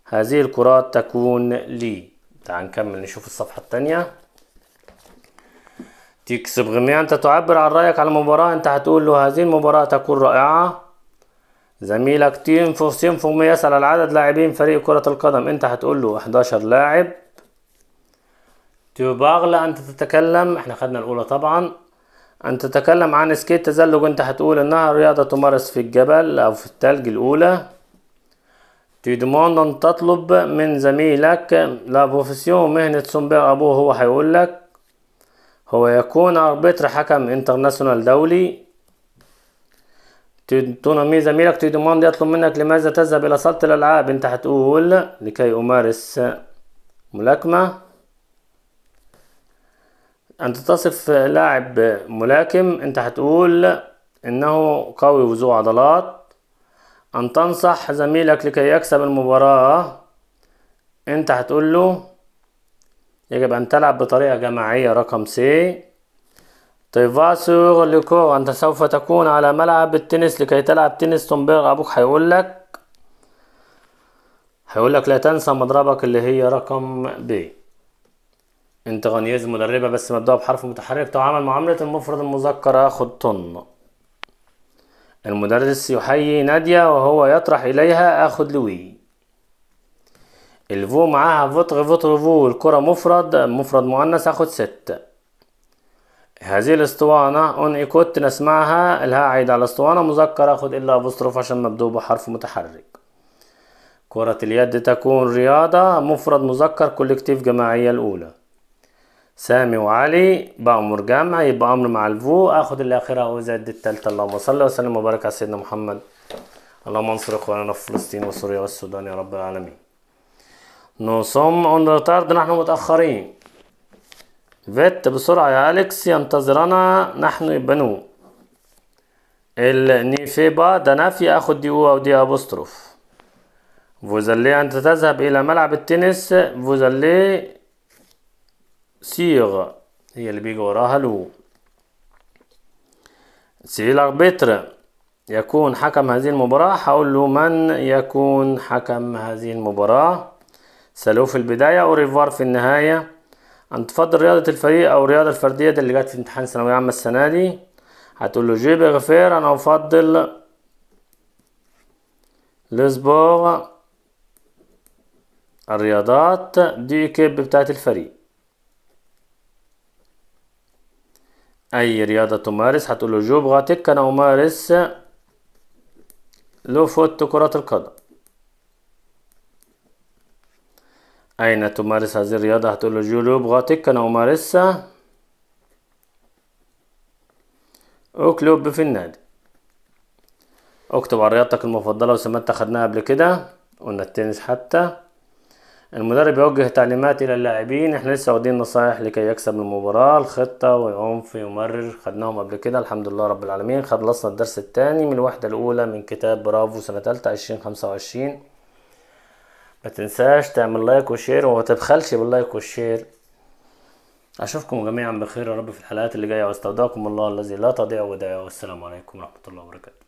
هذه الكرات تكون لي تعال نكمل نشوف الصفحة التانية تكسب غميان أنت تعبر عن رأيك على المباراة أنت هتقول له هذه المباراة تكون رائعة زميلك تيم فور تيم فور يسأل على عدد لاعبين فريق كرة القدم انت هتقول له 11 لاعب تباغ انت تتكلم احنا خدنا الأولى طبعا أن تتكلم عن سكي التزلج انت هتقول انها رياضة تمارس في الجبل أو في التلج الأولى تدمون أن تطلب من زميلك لا بروفيسيون مهنة سومبير أبوه هو هيقول لك هو يكون أربيتر حكم انترناسيونال دولي تونامي زميلك تيدوموند يطلب منك لماذا تذهب إلى صالة الألعاب أنت هتقول لكي أمارس ملاكمة أن تصف لاعب ملاكم أنت هتقول إنه قوي وذو عضلات أن تنصح زميلك لكي يكسب المباراة أنت هتقول له يجب أن تلعب بطريقة جماعية رقم سي طيب فاسور لكورة أنت سوف تكون على ملعب التنس لكي تلعب تنس تنبغ أبوك هيقول لك هيقول لك لا تنسى مضربك اللي هي رقم ب انت غنيز مدربة بس مبدوها بحرف متحرك تعامل معاملة المفرد المذكر آخد طن المدرس يحيي نادية وهو يطرح إليها آخد لوي الفو معاها فطغ فطغ فو الكرة مفرد مفرد مؤنث آخد ستة هذه الاسطوانة اون ايكوت نسمعها لها عيد على اسطوانة مذكر اخد الا ابوستروف عشان مبدوء بحرف متحرك كرة اليد تكون رياضة مفرد مذكر كولكتيف جماعية الأولى سامي وعلي بأمر جامع يبقى أمر مع الفو آخد الآخرة وزاد التالتة اللهم صل وسلم وبارك على سيدنا محمد اللهم انصر إخواننا في فلسطين وسوريا والسودان يا رب العالمين نصم اون ريتارد نحن متأخرين فيت بسرعة يا أليكس ينتظرنا نحن بنو النيفيبا ده نافي أخد دي أو دي أبوستروف فوزالي أنت تذهب إلى ملعب التنس فوزالي سيغ هي اللي بيجي وراها لو سيل بيتر يكون حكم هذه المباراة هقول له من يكون حكم هذه المباراة سلو في البداية أوريفار في النهاية انت تفضل رياضة الفريق او الرياضة الفردية دي اللي جت في امتحان ثانوية عامة السنة دي هتقول له جيب غفير انا افضل الاسبوع الرياضات دي كيب بتاعت الفريق اي رياضة تمارس هتقول له جوب غاتك انا امارس لو فوت كرة القدم أين تمارس هذه الرياضة هتقول له جولو بغاتك أنا أمارسها أكلوب في النادي اكتب عن رياضتك المفضلة وسمات أخدناها قبل كده قلنا التنس حتى المدرب يوجه تعليمات إلى اللاعبين احنا لسه واخدين نصايح لكي يكسب المباراة الخطة وعنف يمرر خدناهم قبل كده الحمد لله رب العالمين خلصنا الدرس التاني من الوحدة الأولى من كتاب برافو سنة تالتة عشرين خمسة وعشرين ما تنساش تعمل لايك وشير وما تبخلش باللايك والشير اشوفكم جميعا بخير يا رب في الحلقات اللي جايه واستودعكم الله الذي لا تضيع ودائعه والسلام عليكم ورحمه الله وبركاته